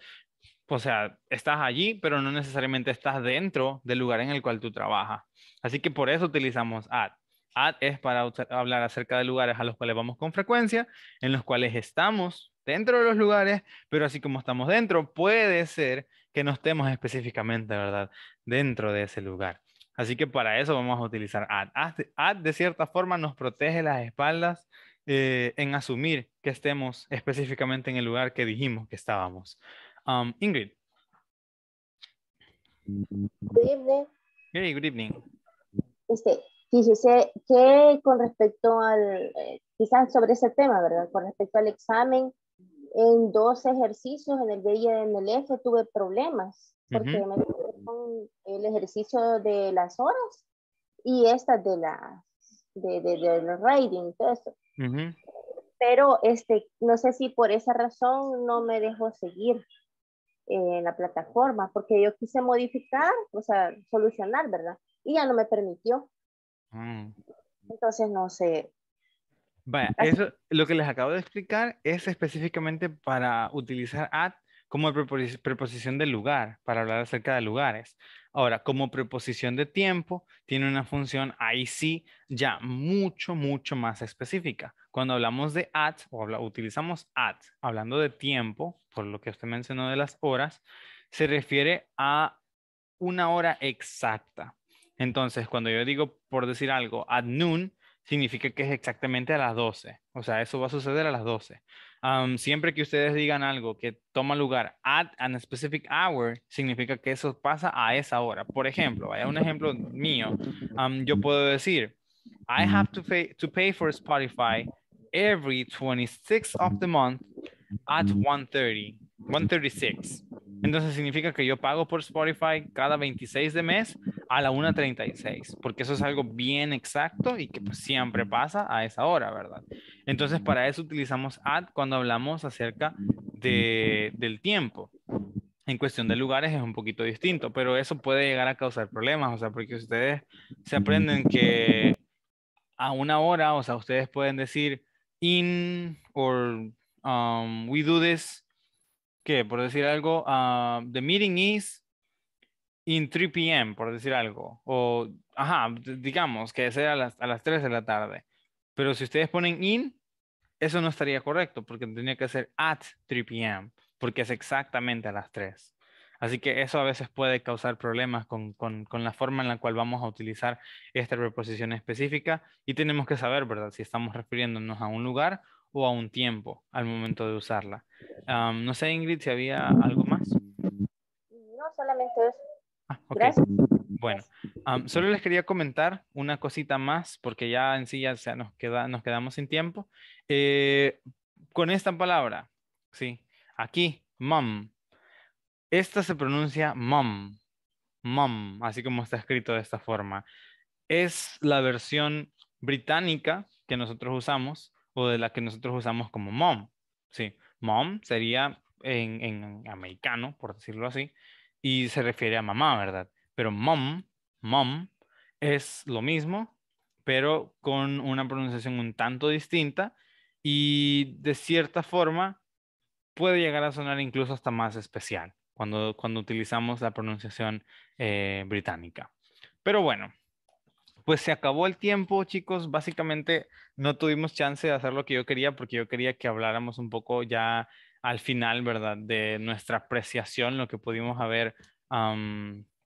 O sea, estás allí, pero no necesariamente estás dentro del lugar en el cual tú trabajas. Así que por eso utilizamos at. At es para hablar acerca de lugares a los cuales vamos con frecuencia, en los cuales estamos dentro de los lugares, pero así como estamos dentro, puede ser que no estemos específicamente, ¿verdad?, dentro de ese lugar. Así que para eso vamos a utilizar ad. Ad, de cierta forma nos protege las espaldas eh, en asumir que estemos específicamente en el lugar que dijimos que estábamos. Um, Ingrid. Good evening. Hey, good evening. Este, que con respecto al, eh, quizás sobre ese tema, ¿verdad? Con respecto al examen, en dos ejercicios en el F, tuve problemas porque me quedé con el ejercicio de las horas y esta de la de, de, rating, todo eso. Pero este, no sé si por esa razón no me dejó seguir en la plataforma, porque yo quise modificar, o sea, solucionar, ¿verdad? Y ya no me permitió. Mm. Entonces, no sé, Vaya, eso, lo que les acabo de explicar es específicamente para utilizar at como preposición de lugar, para hablar acerca de lugares. Ahora, como preposición de tiempo, tiene una función ahí sí ya mucho, mucho más específica. Cuando hablamos de at o utilizamos at, hablando de tiempo, por lo que usted mencionó de las horas, se refiere a una hora exacta. Entonces, cuando yo digo, por decir algo, at noon, significa que es exactamente a las 12. O sea, eso va a suceder a las 12. siempre que ustedes digan algo que toma lugar at a specific hour, significa que eso pasa a esa hora. Por ejemplo, vaya un ejemplo mío. yo puedo decir, I have to pay, to pay for Spotify every 26th of the month at 1.30, 1.36. Entonces significa que yo pago por Spotify cada 26 de mes a la 1.36, porque eso es algo bien exacto y que pues, siempre pasa a esa hora, ¿verdad? Entonces para eso utilizamos ad cuando hablamos acerca del tiempo. En cuestión de lugares es un poquito distinto, pero eso puede llegar a causar problemas, o sea, porque ustedes se aprenden que a una hora, o sea, ustedes pueden decir in or um, we do this ¿Qué? por decir algo, ah, the meeting is in 3 p.m., por decir algo, o, ajá, digamos que sea a las, a las 3 de la tarde. Pero si ustedes ponen in, eso no estaría correcto porque tendría que ser at 3 p.m. porque es exactamente a las 3. Así que eso a veces puede causar problemas con, con, con, la forma en la cual vamos a utilizar esta preposición específica y tenemos que saber, ¿verdad? Si estamos refiriéndonos a un lugar o a un tiempo al momento de usarla. no sé, Ingrid, si había algo más. No, solamente eso. Ah, Gracias. Bueno, solo les quería comentar una cosita más, porque ya en sí ya sea, nos, queda, nos quedamos sin tiempo. Eh, con esta palabra, sí, aquí, mom. Esta se pronuncia mom, mom, así como está escrito de esta forma. Es la versión británica que nosotros usamos o de la que nosotros usamos como mom. Sí, mom sería en, en americano, por decirlo así, y se refiere a mamá, ¿verdad? Pero mom, mom, es lo mismo, pero con una pronunciación un tanto distinta y de cierta forma puede llegar a sonar incluso hasta más especial cuando, cuando utilizamos la pronunciación eh, británica. Pero bueno, pues se acabó el tiempo, chicos. Básicamente no tuvimos chance de hacer lo que yo quería porque yo quería que habláramos un poco ya al final, ¿verdad? De nuestra apreciación, lo que pudimos haber,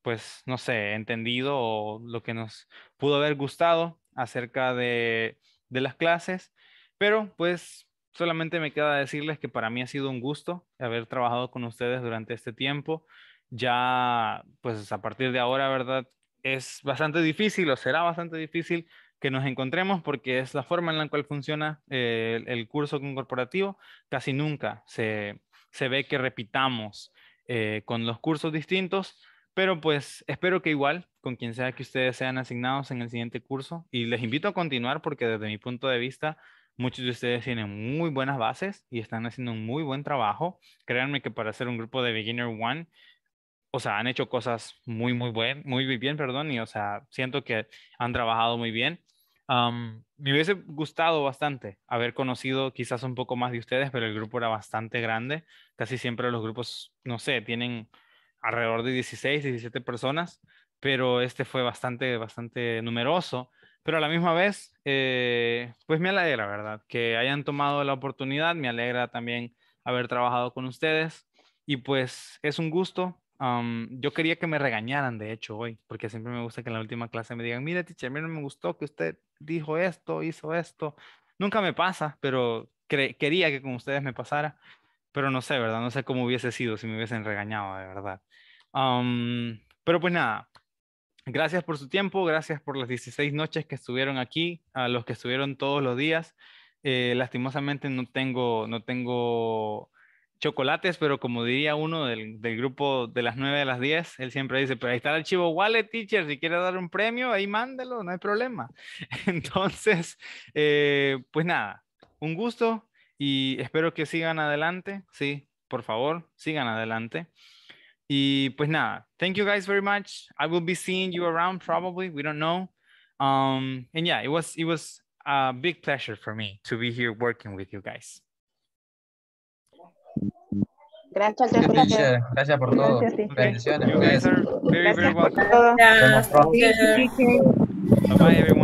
pues, no sé, entendido o lo que nos pudo haber gustado acerca de, de las clases. Pero pues solamente me queda decirles que para mí ha sido un gusto haber trabajado con ustedes durante este tiempo. Ya, pues a partir de ahora, ¿verdad? es bastante difícil o será bastante difícil que nos encontremos porque es la forma en la cual funciona eh, el, curso con corporativo. Casi nunca se, ve que repitamos eh, con los cursos distintos, pero pues espero que igual, con quien sea que ustedes sean asignados en el siguiente curso, y les invito a continuar porque desde mi punto de vista, muchos de ustedes tienen muy buenas bases y están haciendo un muy buen trabajo. Créanme que para ser un grupo de Beginner One, o sea, han hecho cosas muy, muy, buen, muy bien, perdón, y o sea, siento que han trabajado muy bien. me hubiese gustado bastante haber conocido quizás un poco más de ustedes, pero el grupo era bastante grande. Casi siempre los grupos, no sé, tienen alrededor de 16, 17 personas, pero este fue bastante, bastante numeroso. Pero a la misma vez, eh, pues me alegra, ¿verdad? Que hayan tomado la oportunidad, me alegra también haber trabajado con ustedes. Y pues es un gusto yo quería que me regañaran, de hecho, hoy, porque siempre me gusta que en la última clase me digan, mire, teacher, a mí no me gustó que usted dijo esto, hizo esto. Nunca me pasa, pero quería que con ustedes me pasara, pero no sé, ¿verdad? No sé cómo hubiese sido si me hubiesen regañado, de verdad. pero pues nada, gracias por su tiempo, gracias por las 16 noches que estuvieron aquí, a los que estuvieron todos los días. Eh, lastimosamente no tengo, no tengo chocolates, pero como diría uno del, del grupo de las 9 a las 10, él siempre dice, pero ahí está el archivo Wallet Teacher, si quiere dar un premio, ahí mándelo, no hay problema. *laughs* Entonces, eh, pues nada, un gusto y espero que sigan adelante, sí, por favor, sigan adelante. Y pues nada, thank you guys very much. I will be seeing you around probably, we don't know. Um, and yeah, it was, it was a big pleasure for me to be here working with you guys. Gracias, gracias. por todo. Bendiciones. Gracias. Bye, everyone.